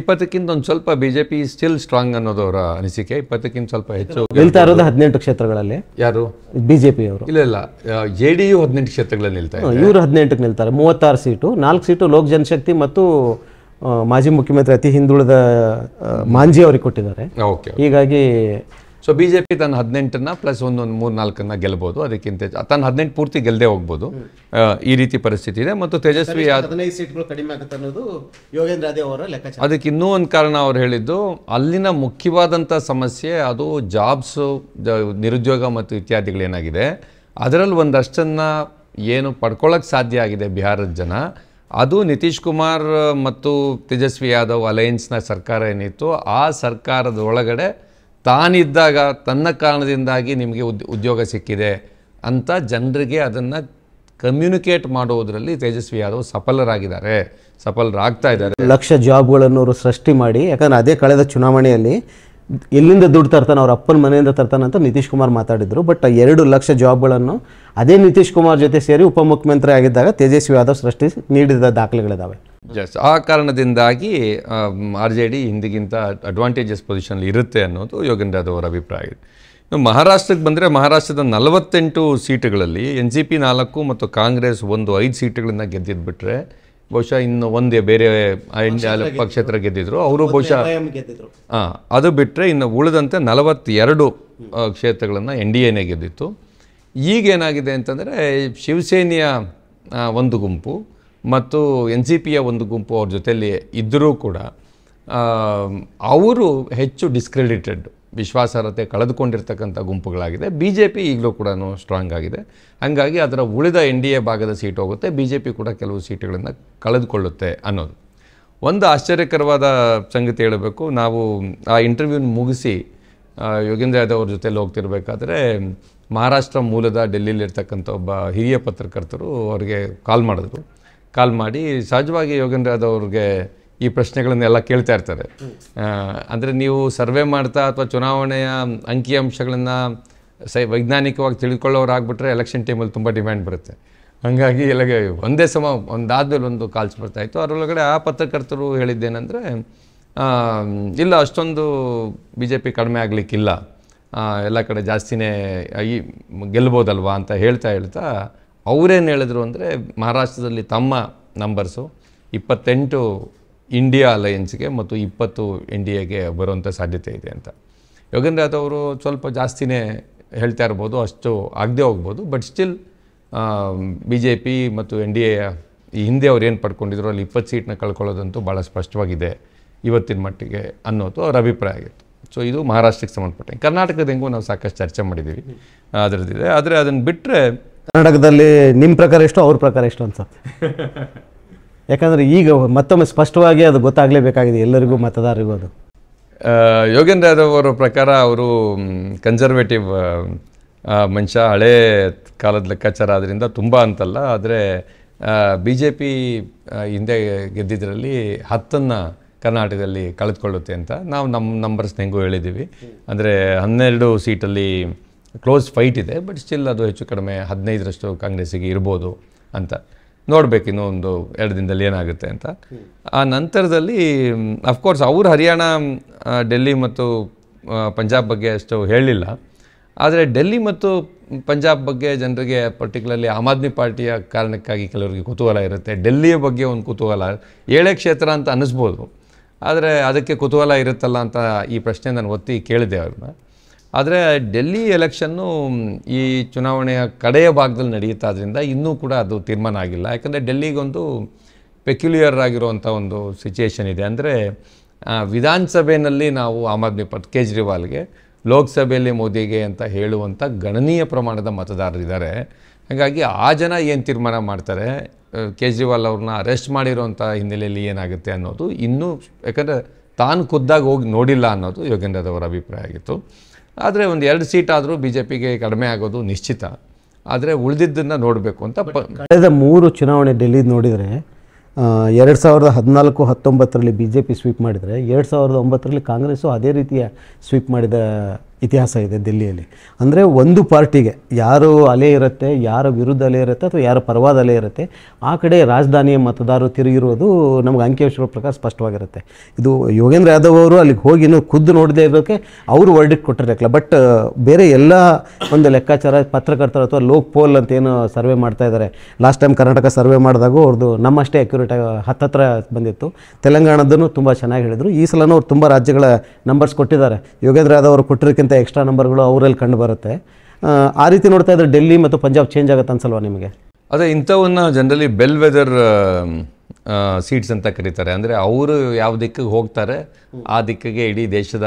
Speaker 2: ಇಪ್ಪತ್ತಕ್ಕಿಂತ ಒಂದು ಸ್ವಲ್ಪ B J P still strong ಅನ್ನೋದು ಅವರ ಅನಿಸಿಕೆ ಇಪ್ಪತ್ತಕ್ಕಿಂತ ಸ್ವಲ್ಪ ಹೆಚ್ಚು ನಿಲ್ತಾ ಇರೋದು
Speaker 1: ಹದಿನೆಂಟು ಕ್ಷೇತ್ರಗಳಲ್ಲಿ ಯಾರು ಬಿ ಜೆ ಅವರು
Speaker 2: ಇಲ್ಲ ಇಲ್ಲ ಜೆ ಡಿ ಯು ಹದಿನೆಂಟು ಕ್ಷೇತ್ರಗಳಲ್ಲಿ ನಿಲ್ತಾ ಇವರು
Speaker 1: ಹದಿನೆಂಟಕ್ಕೆ ನಿಲ್ತಾರೆ ಮೂವತ್ತಾರು ಸೀಟು ನಾಲ್ಕು ಸೀಟು ಲೋಕ್ ಜನಶಕ್ತಿ ಮತ್ತು ಮಾಜಿ ಮುಖ್ಯಮಂತ್ರಿ ಅತಿ ಹಿಂದುಳಿದ ಮಾಂಜಿ ಅವರಿಗೆ ಕೊಟ್ಟಿದ್ದಾರೆ
Speaker 2: ಹೀಗಾಗಿ ಸೊ ಬಿ ಜೆ ಪಿ ತನ್ನ ಹದಿನೆಂಟನ್ನು ಪ್ಲಸ್ ಒಂದೊಂದು ಮೂರು ನಾಲ್ಕನ್ನ ಗೆಲ್ಬೋದು ಅದಕ್ಕಿಂತ ತನ್ನ ಹದಿನೆಂಟು ಪೂರ್ತಿ ಗೆಲ್ಲದೆ ಹೋಗ್ಬೋದು ಈ ರೀತಿ ಪರಿಸ್ಥಿತಿ ಇದೆ ಮತ್ತು ತೇಜಸ್ವಿ ಹದಿನೈದು
Speaker 1: ಸೀಟ್ಗಳು ಕಡಿಮೆ ಆಗುತ್ತೆ ಅನ್ನೋದು ಯೋಗೇಂದ್ರ ಅವರ ಲೆಕ್ಕಾಚಾರ
Speaker 2: ಅದಕ್ಕೆ ಇನ್ನೂ ಒಂದು ಕಾರಣ ಅವ್ರು ಹೇಳಿದ್ದು ಅಲ್ಲಿನ ಮುಖ್ಯವಾದಂಥ ಸಮಸ್ಯೆ ಅದು ಜಾಬ್ಸು ನಿರುದ್ಯೋಗ ಮತ್ತು ಇತ್ಯಾದಿಗಳೇನಾಗಿದೆ ಅದರಲ್ಲಿ ಒಂದಷ್ಟನ್ನು ಏನು ಪಡ್ಕೊಳ್ಳೋಕ್ಕೆ ಸಾಧ್ಯ ಆಗಿದೆ ಬಿಹಾರದ ಜನ ಅದು ನಿತೀಶ್ ಕುಮಾರ್ ಮತ್ತು ತೇಜಸ್ವಿ ಯಾದವ್ ಅಲೈನ್ಸ್ನ ಸರ್ಕಾರ ಏನಿತ್ತು ಆ ಸರ್ಕಾರದ ಒಳಗಡೆ ತಾನಿದ್ದಾಗ ತನ್ನ ಕಾರಣದಿಂದಾಗಿ ನಿಮಗೆ ಉದ್ಯೋಗ ಸಿಕ್ಕಿದೆ ಅಂತ ಜನರಿಗೆ ಅದನ್ನು ಕಮ್ಯುನಿಕೇಟ್ ಮಾಡುವುದರಲ್ಲಿ ತೇಜಸ್ವಿ ಯಾದವ್ ಸಫಲರಾಗಿದ್ದಾರೆ ಸಫಲರಾಗ್ತಾ ಇದ್ದಾರೆ ಲಕ್ಷ
Speaker 1: ಜಾಬ್ಗಳನ್ನು ಅವರು ಸೃಷ್ಟಿ ಮಾಡಿ ಯಾಕಂದರೆ ಅದೇ ಕಳೆದ ಚುನಾವಣೆಯಲ್ಲಿ ಎಲ್ಲಿಂದ ದುಡ್ಡು ತರ್ತಾನೆ ಅವ್ರ ಅಪ್ಪನ ಮನೆಯಿಂದ ತರ್ತಾನೆ ಅಂತ ನಿತೀಶ್ ಕುಮಾರ್ ಮಾತಾಡಿದರು ಬಟ್ ಎರಡು ಲಕ್ಷ ಜಾಬ್ಗಳನ್ನು ಅದೇ ನಿತೀಶ್ ಕುಮಾರ್ ಜೊತೆ ಸೇರಿ ಉಪಮುಖ್ಯಮಂತ್ರಿ ಆಗಿದ್ದಾಗ ತೇಜಸ್ವಿ ಯಾದವ್ ಸೃಷ್ಟಿ ನೀಡಿದ ದಾಖಲೆಗಳಿದ್ದಾವೆ
Speaker 2: ಜಸ್ಟ್ ಆ ಕಾರಣದಿಂದಾಗಿ ಆರ್ ಜೆ ಡಿ ಹಿಂದಿಗಿಂತ ಅಡ್ವಾಂಟೇಜಸ್ ಪೊಸಿಷನ್ಲಿ ಇರುತ್ತೆ ಅನ್ನೋದು ಯೋಗೇಂದ್ರ ಯಾದವ್ ಅವರ ಅಭಿಪ್ರಾಯ ಮಹಾರಾಷ್ಟ್ರಕ್ಕೆ ಬಂದರೆ ಮಹಾರಾಷ್ಟ್ರದ ನಲವತ್ತೆಂಟು ಸೀಟುಗಳಲ್ಲಿ ಎನ್ ಸಿ ಪಿ ನಾಲ್ಕು ಮತ್ತು ಕಾಂಗ್ರೆಸ್ ಒಂದು ಐದು ಗೆದ್ದಿದ್ದು ಬಿಟ್ಟರೆ ಬಹುಶಃ ಇನ್ನು ಒಂದೇ ಬೇರೆ ಪಕ್ಷೇತರ ಗೆದ್ದಿದ್ರು ಅವರು ಬಹುಶಃ ಹಾಂ ಅದು ಬಿಟ್ಟರೆ ಇನ್ನು ಉಳಿದಂತೆ ನಲವತ್ತೆರಡು ಕ್ಷೇತ್ರಗಳನ್ನು ಎನ್ ಡಿ ಎನೇ ಗೆದ್ದಿತ್ತು ಈಗೇನಾಗಿದೆ ಅಂತಂದರೆ ಶಿವಸೇನೆಯ ಒಂದು ಗುಂಪು ಮತ್ತು ಎನ್ ಸಿ ಪಿಯ ಒಂದು ಗುಂಪು ಅವ್ರ ಜೊತೆಯಲ್ಲಿ ಇದ್ದರೂ ಕೂಡ ಅವರು ಹೆಚ್ಚು ಡಿಸ್ಕ್ರೆಡಿಟೆಡ್ ವಿಶ್ವಾಸಾರ್ಹತೆ ಕಳೆದುಕೊಂಡಿರ್ತಕ್ಕಂಥ ಗುಂಪುಗಳಾಗಿದೆ ಬಿ ಜೆ ಪಿ ಈಗಲೂ ಕೂಡ ಸ್ಟ್ರಾಂಗ್ ಆಗಿದೆ ಹಾಗಾಗಿ ಅದರ ಉಳಿದ ಎನ್ ಡಿ ಎ ಭಾಗದ ಸೀಟ್ ಹೋಗುತ್ತೆ ಬಿ ಜೆ ಪಿ ಕೂಡ ಕೆಲವು ಸೀಟುಗಳನ್ನು ಕಳೆದುಕೊಳ್ಳುತ್ತೆ ಅನ್ನೋದು ಒಂದು ಆಶ್ಚರ್ಯಕರವಾದ ಸಂಗತಿ ಹೇಳಬೇಕು ನಾವು ಆ ಇಂಟರ್ವ್ಯೂನ ಮುಗಿಸಿ ಯೋಗೇಂದ್ರ ಯಾದವ್ ಅವ್ರ ಜೊತೆಲಿ ಹೋಗ್ತಿರ್ಬೇಕಾದ್ರೆ ಮಹಾರಾಷ್ಟ್ರ ಮೂಲದ ಡೆಲ್ಲಿಲಿರ್ತಕ್ಕಂಥ ಒಬ್ಬ ಹಿರಿಯ ಪತ್ರಕರ್ತರು ಅವರಿಗೆ ಕಾಲ್ ಮಾಡಿದ್ರು ಕಾಲ್ ಮಾಡಿ ಸಹಜವಾಗಿ ಯೋಗೇಂದ್ರ ಯಾದವ್ ಅವ್ರಿಗೆ ಈ ಪ್ರಶ್ನೆಗಳನ್ನೆಲ್ಲ ಕೇಳ್ತಾ ಇರ್ತಾರೆ ಅಂದರೆ ನೀವು ಸರ್ವೆ ಮಾಡ್ತಾ ಅಥವಾ ಚುನಾವಣೆಯ ಅಂಕಿಅಂಶಗಳನ್ನು ಸೈ ವೈಜ್ಞಾನಿಕವಾಗಿ ತಿಳ್ಕೊಳ್ಳೋರಾಗ್ಬಿಟ್ರೆ ಎಲೆಕ್ಷನ್ ಟೈಮಲ್ಲಿ ತುಂಬ ಡಿಮ್ಯಾಂಡ್ ಬರುತ್ತೆ ಹಾಗಾಗಿ ಎಲ್ಲ ಒಂದೇ ಸಮ ಒಂದಾದ್ಮೇಲೆ ಒಂದು ಕಾಲ್ಸ್ ಬರ್ತಾಯಿತ್ತು ಅದರೊಳಗಡೆ ಆ ಪತ್ರಕರ್ತರು ಹೇಳಿದ್ದೇನೆಂದರೆ ಇಲ್ಲ ಅಷ್ಟೊಂದು ಬಿ ಜೆ ಪಿ ಕಡಿಮೆ ಆಗಲಿಕ್ಕಿಲ್ಲ ಎಲ್ಲ ಕಡೆ ಜಾಸ್ತಿನೇ ಈ ಗೆಲ್ಬೋದಲ್ವಾ ಅಂತ ಹೇಳ್ತಾ ಹೇಳ್ತಾ ಅವರೇನು ಹೇಳಿದ್ರು ಅಂದರೆ ಮಹಾರಾಷ್ಟ್ರದಲ್ಲಿ ತಮ್ಮ ನಂಬರ್ಸು ಇಪ್ಪತ್ತೆಂಟು ಇಂಡಿಯಾ ಅಲಯನ್ಸ್ಗೆ ಮತ್ತು ಇಪ್ಪತ್ತು ಎನ್ ಡಿ ಎಗೆ ಬರುವಂಥ ಸಾಧ್ಯತೆ ಇದೆ ಅಂತ ಯಾದವ್ ಅವರು ಸ್ವಲ್ಪ ಜಾಸ್ತಿನೇ ಹೇಳ್ತಾ ಇರ್ಬೋದು ಅಷ್ಟು ಆಗದೆ ಹೋಗ್ಬೋದು but still B J P ಮತ್ತು ಎನ್ ಡಿ ಎ ಈ ಹಿಂದೆ ಅವ್ರು ಏನು ಪಡ್ಕೊಂಡಿದ್ರು ಅಲ್ಲಿ ಇಪ್ಪತ್ತು ಸೀಟ್ನ ಕಳ್ಕೊಳ್ಳೋದಂತೂ ಭಾಳ ಸ್ಪಷ್ಟವಾಗಿದೆ ಇವತ್ತಿನ ಮಟ್ಟಿಗೆ ಅನ್ನೋದು ಅವ್ರ ಅಭಿಪ್ರಾಯ ಆಗಿತ್ತು ಸೊ ಇದು ಮಹಾರಾಷ್ಟ್ರಕ್ಕೆ ಸಂಬಂಧಪಟ್ಟಂಗೆ ಕರ್ನಾಟಕದ ಹೆಂಗೂ ನಾವು ಸಾಕಷ್ಟು ಚರ್ಚೆ ಮಾಡಿದ್ದೀವಿ ಅದರದ್ದಿದೆ ಆದರೆ ಅದನ್ನು ಬಿಟ್ಟರೆ
Speaker 1: ಕರ್ನಾಟಕದಲ್ಲಿ ನಿಮ್ಮ ಪ್ರಕಾರ ಎಷ್ಟು ಅವ್ರ ಪ್ರಕಾರ ಎಷ್ಟು ಅಂತ ಯಾಕಂದರೆ ಈಗ ಮತ್ತೊಮ್ಮೆ ಸ್ಪಷ್ಟವಾಗಿ ಅದು ಗೊತ್ತಾಗಲೇಬೇಕಾಗಿದೆ ಎಲ್ಲರಿಗೂ ಮತದಾರರಿಗೂ ಅದು
Speaker 2: ಯೋಗೇಂದ್ರ ಯಾದವ್ ಅವರ ಪ್ರಕಾರ ಅವರು ಕನ್ಸರ್ವೇಟಿವ್ ಮನುಷ್ಯ ಹಳೇ ಕಾಲದ ಲೆಕ್ಕಾಚಾರ ಆದ್ದರಿಂದ ತುಂಬ ಅಂತಲ್ಲ ಆದರೆ ಬಿ ಜೆ ಪಿ ಹಿಂದೆ ಗೆದ್ದಿದ್ದರಲ್ಲಿ ಹತ್ತನ್ನು ಕರ್ನಾಟಕದಲ್ಲಿ ಕಳೆದುಕೊಳ್ಳುತ್ತೆ ಅಂತ ನಾವು ನಮ್ಮ ನಂಬರ್ಸ್ನ ಹೆಂಗೂ ಹೇಳಿದ್ದೀವಿ ಅಂದರೆ ಹನ್ನೆರಡು ಸೀಟಲ್ಲಿ ಕ್ಲೋಸ್ ಫೈಟ್ ಇದೆ ಬಟ್ ಸ್ಟಿಲ್ ಅದು ಹೆಚ್ಚು ಕಡಿಮೆ ಹದಿನೈದರಷ್ಟು ಕಾಂಗ್ರೆಸ್ಸಿಗೆ ಇರ್ಬೋದು ಅಂತ ನೋಡಬೇಕು ಇನ್ನೊಂದು ಎರಡು ದಿನದಲ್ಲಿ ಏನಾಗುತ್ತೆ ಅಂತ ಆ ನಂತರದಲ್ಲಿ ಅಫ್ಕೋರ್ಸ್ ಅವರು ಹರಿಯಾಣ ಡೆಲ್ಲಿ ಮತ್ತು ಪಂಜಾಬ್ ಬಗ್ಗೆ ಅಷ್ಟು ಹೇಳಿಲ್ಲ ಆದರೆ ಡೆಲ್ಲಿ ಮತ್ತು ಪಂಜಾಬ್ ಬಗ್ಗೆ ಜನರಿಗೆ ಪರ್ಟಿಕ್ಯುಲರ್ಲಿ ಆಮ್ ಆದ್ಮಿ ಪಾರ್ಟಿಯ ಕಾರಣಕ್ಕಾಗಿ ಕೆಲವರಿಗೆ ಕುತೂಹಲ ಇರುತ್ತೆ ಡೆಲ್ಲಿಯ ಬಗ್ಗೆ ಒಂದು ಕುತೂಹಲ ಏಳೆ ಕ್ಷೇತ್ರ ಅಂತ ಅನ್ನಿಸ್ಬೋದು ಆದರೆ ಅದಕ್ಕೆ ಕುತೂಹಲ ಇರುತ್ತಲ್ಲ ಅಂತ ಈ ಪ್ರಶ್ನೆ ನಾನು ಒತ್ತಿ ಕೇಳಿದೆ ಅವ್ರನ್ನ ಆದರೆ ಡೆಲ್ಲಿ ಎಲೆಕ್ಷನ್ನು ಈ ಚುನಾವಣೆಯ ಕಡೆಯ ಭಾಗದಲ್ಲಿ ನಡೆಯುತ್ತಾ ಅದರಿಂದ ಇನ್ನೂ ಕೂಡ ಅದು ತೀರ್ಮಾನ ಆಗಿಲ್ಲ ಯಾಕಂದರೆ ಡೆಲ್ಲಿಗೊಂದು ಪೆಕ್ಯುಲಿಯರ್ ಆಗಿರುವಂಥ ಒಂದು ಸಿಚುಯೇಷನ್ ಇದೆ ಅಂದರೆ ವಿಧಾನಸಭೆಯಲ್ಲಿ ನಾವು ಆಮ್ ಆದ್ಮಿ ಪಟ್ ಕೇಜ್ರಿವಾಲ್ಗೆ ಲೋಕಸಭೆಯಲ್ಲಿ ಮೋದಿಗೆ ಅಂತ ಹೇಳುವಂಥ ಗಣನೀಯ ಪ್ರಮಾಣದ ಮತದಾರರಿದ್ದಾರೆ ಹಾಗಾಗಿ ಆ ಜನ ಏನು ತೀರ್ಮಾನ ಮಾಡ್ತಾರೆ ಕೇಜ್ರಿವಾಲ್ ಅವ್ರನ್ನ ಅರೆಸ್ಟ್ ಮಾಡಿರೋಂಥ ಹಿನ್ನೆಲೆಯಲ್ಲಿ ಏನಾಗುತ್ತೆ ಅನ್ನೋದು ಇನ್ನೂ ಯಾಕಂದರೆ ತಾನು ಖುದ್ದಾಗಿ ಹೋಗಿ ನೋಡಿಲ್ಲ ಅನ್ನೋದು ಯೋಗೇಂದ್ರದವರ ಅಭಿಪ್ರಾಯ ಆಗಿತ್ತು ಆದರೆ ಒಂದು ಎರಡು ಸೀಟಾದರೂ ಬಿ ಜೆ ಪಿಗೆ ಕಡಿಮೆ ಆಗೋದು ನಿಶ್ಚಿತ ಆದರೆ ಉಳಿದಿದ್ದನ್ನು ನೋಡಬೇಕು ಅಂತ ಕಳೆದ
Speaker 1: ಮೂರು ಚುನಾವಣೆ ಡೆಲ್ಲಿ ನೋಡಿದರೆ ಎರಡು ಸಾವಿರದ ಹದಿನಾಲ್ಕು ಹತ್ತೊಂಬತ್ತರಲ್ಲಿ ಬಿ ಜೆ ಪಿ ಸ್ವೀಪ್ ಮಾಡಿದರೆ ಎರಡು ಸಾವಿರದ ಒಂಬತ್ತರಲ್ಲಿ ಕಾಂಗ್ರೆಸ್ಸು ಅದೇ ರೀತಿಯ ಸ್ವೀಪ್ ಮಾಡಿದ ಇತಿಹಾಸ ಇದೆ ದಿಲ್ಲಿಯಲ್ಲಿ ಅಂದರೆ ಒಂದು ಪಾರ್ಟಿಗೆ ಯಾರು ಅಲೆ ಇರುತ್ತೆ ಯಾರ ವಿರುದ್ಧ ಅಲೆ ಇರುತ್ತೆ ಅಥವಾ ಯಾರ ಪರವಾದ ಅಲೆ ಇರುತ್ತೆ ಆ ಕಡೆ ರಾಜಧಾನಿಯ ಮತದಾರರು ತಿರುಗಿರೋದು ನಮಗೆ ಅಂಕಿಅಂಶಗಳ ಪ್ರಕಾರ ಸ್ಪಷ್ಟವಾಗಿರುತ್ತೆ ಇದು ಯೋಗೇಂದ್ರ ಯಾದವ್ ಅವರು ಅಲ್ಲಿಗೆ ಹೋಗಿ ಇನ್ನೂ ಖುದ್ದು ನೋಡದೇ ಇರೋಕ್ಕೆ ಅವರು ವರ್ಡಿಟ್ ಕೊಟ್ಟಿರಲಿಲ್ಲ ಬಟ್ ಬೇರೆ ಎಲ್ಲ ಒಂದು ಲೆಕ್ಕಾಚಾರ ಪತ್ರಕರ್ತರು ಅಥವಾ ಲೋಕ್ ಪೋಲ್ ಅಂತ ಏನು ಸರ್ವೆ ಮಾಡ್ತಾ ಇದ್ದಾರೆ ಲಾಸ್ಟ್ ಟೈಮ್ ಕರ್ನಾಟಕ ಸರ್ವೆ ಮಾಡಿದಾಗ ಅವ್ರದ್ದು ನಮ್ಮಷ್ಟೇ ಅಕ್ಯುರೇಟ್ ಹತ್ತತ್ರ ಬಂದಿತ್ತು ತೆಲಂಗಾಣದನ್ನು ತುಂಬ ಚೆನ್ನಾಗಿ ಹೇಳಿದರು ಈ ಸಲನೂ ಅವ್ರು ತುಂಬ ರಾಜ್ಯಗಳ ನಂಬರ್ಸ್ ಕೊಟ್ಟಿದ್ದಾರೆ ಯೋಗೇಂದ್ರ ಯಾದವ್ ಅವರು ಕೊಟ್ಟಿರೋಕ್ಕಿಂತ ಎಕ್ಸ್ಟ್ರಾ ನಂಬರ್ಗಳು ಅವರಲ್ಲಿ ಕಂಡು ಬರುತ್ತೆ ಆ ರೀತಿ ನೋಡ್ತಾ ಇದ್ರೆ ಡೆಲ್ಲಿ ಮತ್ತು ಪಂಜಾಬ್ ಚೇಂಜ್ ಆಗುತ್ತೆ ಅನ್ಸಲ್ವಾ ನಿಮಗೆ
Speaker 2: ಅದೇ ಇಂಥವನ್ನು ಜನರಲಿ ಬೆಲ್ ವೆದರ್ ಸೀಟ್ಸ್ ಅಂತ ಕರೀತಾರೆ ಅಂದರೆ ಅವರು ಯಾವ ದಿಕ್ಕಿಗೆ ಹೋಗ್ತಾರೆ ಆ ದಿಕ್ಕಿಗೆ ಇಡೀ ದೇಶದ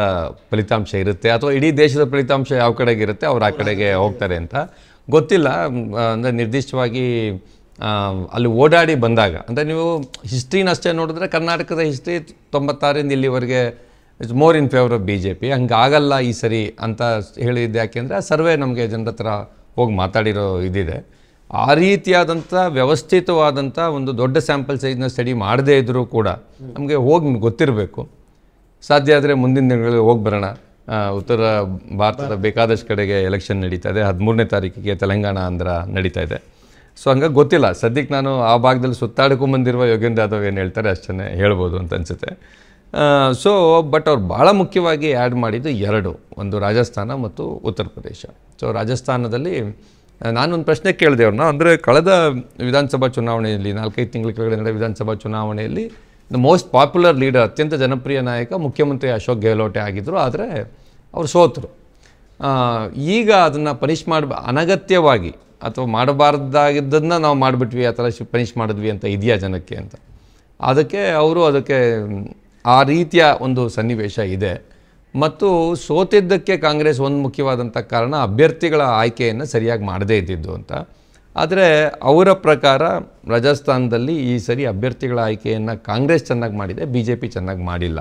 Speaker 2: ಫಲಿತಾಂಶ ಇರುತ್ತೆ ಅಥವಾ ಇಡೀ ದೇಶದ ಫಲಿತಾಂಶ ಯಾವ ಕಡೆಗೆ ಇರುತ್ತೆ ಅವ್ರು ಆ ಕಡೆಗೆ ಹೋಗ್ತಾರೆ ಅಂತ ಗೊತ್ತಿಲ್ಲ ಅಂದರೆ ನಿರ್ದಿಷ್ಟವಾಗಿ ಅಲ್ಲಿ ಓಡಾಡಿ ಬಂದಾಗ ಅಂದರೆ ನೀವು ಹಿಸ್ಟ್ರಿನಷ್ಟೇ ನೋಡಿದ್ರೆ ಕರ್ನಾಟಕದ ಹಿಸ್ಟ್ರಿ ತೊಂಬತ್ತಾರಿಂದ ಇಲ್ಲಿವರೆಗೆ it's more in favour of B J P ಹಂಗಾಗಲ್ಲ ಈ ಸರಿ ಅಂತ ಹೇಳಿದ್ದು ಯಾಕೆಂದರೆ ಆ ಸರ್ವೆ ನಮಗೆ ಜನರ ಹತ್ರ ಹೋಗಿ ಮಾತಾಡಿರೋ ಇದಿದೆ ಆ ರೀತಿಯಾದಂಥ ವ್ಯವಸ್ಥಿತವಾದಂಥ ಒಂದು ದೊಡ್ಡ ಸ್ಯಾಂಪಲ್ ಸೈಜ್ನ ಸ್ಟಡಿ ಮಾಡದೇ ಇದ್ದರೂ ಕೂಡ ನಮಗೆ ಹೋಗಿ ಗೊತ್ತಿರಬೇಕು ಸಾಧ್ಯ ಆದರೆ ಮುಂದಿನ ದಿನಗಳಲ್ಲಿ ಹೋಗಿ ಬರೋಣ ಉತ್ತರ ಭಾರತದ ಬೇಕಾದಷ್ಟು ಕಡೆಗೆ ಎಲೆಕ್ಷನ್ ನಡೀತಾ ಇದೆ ಹದಿಮೂರನೇ ತಾರೀಕಿಗೆ ತೆಲಂಗಾಣ ಆಂಧ್ರ ನಡೀತಾ ಇದೆ ಸೊ ಹಂಗಾಗಿ ಗೊತ್ತಿಲ್ಲ ಸದ್ಯಕ್ಕೆ ನಾನು ಆ ಭಾಗದಲ್ಲಿ ಸುತ್ತಾಡ್ಕೊಂಬಂದಿರುವ ಯೋಗೇಂದ್ರ ಯಾದವ್ ಏನು ಹೇಳ್ತಾರೆ ಅಷ್ಟನ್ನೇ ಹೇಳ್ಬೋದು ಅಂತ ಅನಿಸುತ್ತೆ ಸೊ ಬಟ್ ಅವ್ರು ಭಾಳ ಮುಖ್ಯವಾಗಿ ಆ್ಯಡ್ ಮಾಡಿದ್ದು ಎರಡು ಒಂದು ರಾಜಸ್ಥಾನ ಮತ್ತು ಉತ್ತರ ಪ್ರದೇಶ ಸೊ ರಾಜಸ್ಥಾನದಲ್ಲಿ ನಾನೊಂದು ಪ್ರಶ್ನೆ ಕೇಳಿದೆ ಅವ್ರನ್ನ ಅಂದರೆ ಕಳೆದ ವಿಧಾನಸಭಾ ಚುನಾವಣೆಯಲ್ಲಿ ನಾಲ್ಕೈದು ತಿಂಗಳ ಕೆಳಗಡೆ ನಡೆದ ವಿಧಾನಸಭಾ ಚುನಾವಣೆಯಲ್ಲಿ ದ ಮೋಸ್ಟ್ ಪಾಪ್ಯುಲರ್ ಲೀಡರ್ ಅತ್ಯಂತ ಜನಪ್ರಿಯ ನಾಯಕ ಮುಖ್ಯಮಂತ್ರಿ ಅಶೋಕ್ ಗೆಹ್ಲೋಟೆ ಆಗಿದ್ದರು ಆದರೆ ಅವರು ಸೋತರು ಈಗ ಅದನ್ನು ಪನಿಷ್ ಮಾಡಿ ಅನಗತ್ಯವಾಗಿ ಅಥವಾ ಮಾಡಬಾರ್ದಾಗಿದ್ದನ್ನು ನಾವು ಮಾಡಿಬಿಟ್ವಿ ಆ ಥರ ಪನಿಷ್ ಮಾಡಿದ್ವಿ ಅಂತ ಇದೆಯಾ ಜನಕ್ಕೆ ಅಂತ ಅದಕ್ಕೆ ಅವರು ಅದಕ್ಕೆ ಆ ರೀತಿಯ ಒಂದು ಸನ್ನಿವೇಶ ಇದೆ ಮತ್ತು ಸೋತಿದ್ದಕ್ಕೆ ಕಾಂಗ್ರೆಸ್ ಒಂದು ಮುಖ್ಯವಾದಂಥ ಕಾರಣ ಅಭ್ಯರ್ಥಿಗಳ ಆಯ್ಕೆಯನ್ನು ಸರಿಯಾಗಿ ಮಾಡದೇ ಇದ್ದಿದ್ದು ಅಂತ ಆದರೆ ಅವರ ಪ್ರಕಾರ ರಾಜಸ್ಥಾನದಲ್ಲಿ ಈ ಸರಿ ಅಭ್ಯರ್ಥಿಗಳ ಆಯ್ಕೆಯನ್ನು ಕಾಂಗ್ರೆಸ್ ಚೆನ್ನಾಗಿ ಮಾಡಿದೆ ಬಿ ಜೆ ಪಿ ಚೆನ್ನಾಗಿ ಮಾಡಿಲ್ಲ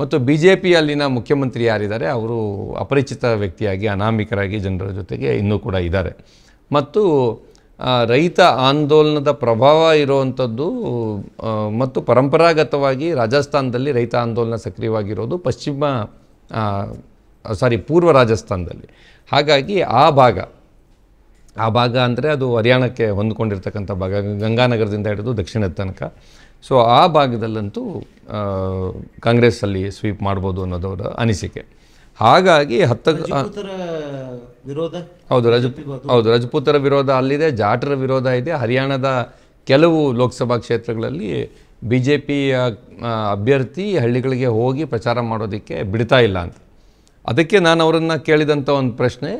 Speaker 2: ಮತ್ತು ಬಿ ಜೆ ಪಿಯಲ್ಲಿನ ಮುಖ್ಯಮಂತ್ರಿ ಯಾರಿದ್ದಾರೆ ಅವರು ಅಪರಿಚಿತ ವ್ಯಕ್ತಿಯಾಗಿ ಅನಾಮಿಕರಾಗಿ ಜನರ ಜೊತೆಗೆ ಇನ್ನೂ ಕೂಡ ಇದ್ದಾರೆ ಮತ್ತು ರೈತ ಆಂದೋಲನದ ಪ್ರಭಾವ ಇರುವಂಥದ್ದು ಮತ್ತು ಪರಂಪರಾಗತವಾಗಿ ರಾಜಸ್ಥಾನದಲ್ಲಿ ರೈತ ಆಂದೋಲನ ಸಕ್ರಿಯವಾಗಿರೋದು ಪಶ್ಚಿಮ ಸಾರಿ ಪೂರ್ವ ರಾಜಸ್ಥಾನದಲ್ಲಿ ಹಾಗಾಗಿ ಆ ಭಾಗ ಆ ಭಾಗ ಅಂದರೆ ಅದು ಹರಿಯಾಣಕ್ಕೆ ಹೊಂದ್ಕೊಂಡಿರ್ತಕ್ಕಂಥ ಭಾಗ ಗಂಗಾನಗರದಿಂದ ಹಿಡಿದು ದಕ್ಷಿಣದ ತನಕ ಸೊ ಆ ಭಾಗದಲ್ಲಂತೂ ಕಾಂಗ್ರೆಸ್ಸಲ್ಲಿ ಸ್ವೀಪ್ ಮಾಡ್ಬೋದು ಅನ್ನೋದವರ ಅನಿಸಿಕೆ ಹಾಗಾಗಿ ಹತ್ತ
Speaker 1: ವಿರೋಧ ಹೌದು ರಜ ಹೌದು
Speaker 2: ರಜಪೂತರ ವಿರೋಧ ಅಲ್ಲಿದೆ ಜಾಟರ ವಿರೋಧ ಇದೆ ಹರಿಯಾಣದ ಕೆಲವು ಲೋಕಸಭಾ ಕ್ಷೇತ್ರಗಳಲ್ಲಿ ಬಿ ಜೆ ಪಿಯ ಅಭ್ಯರ್ಥಿ ಹಳ್ಳಿಗಳಿಗೆ ಹೋಗಿ ಪ್ರಚಾರ ಮಾಡೋದಕ್ಕೆ ಬಿಡ್ತಾ ಇಲ್ಲ ಅಂತ ಅದಕ್ಕೆ ನಾನು ಅವರನ್ನು ಕೇಳಿದಂಥ ಒಂದು ಪ್ರಶ್ನೆ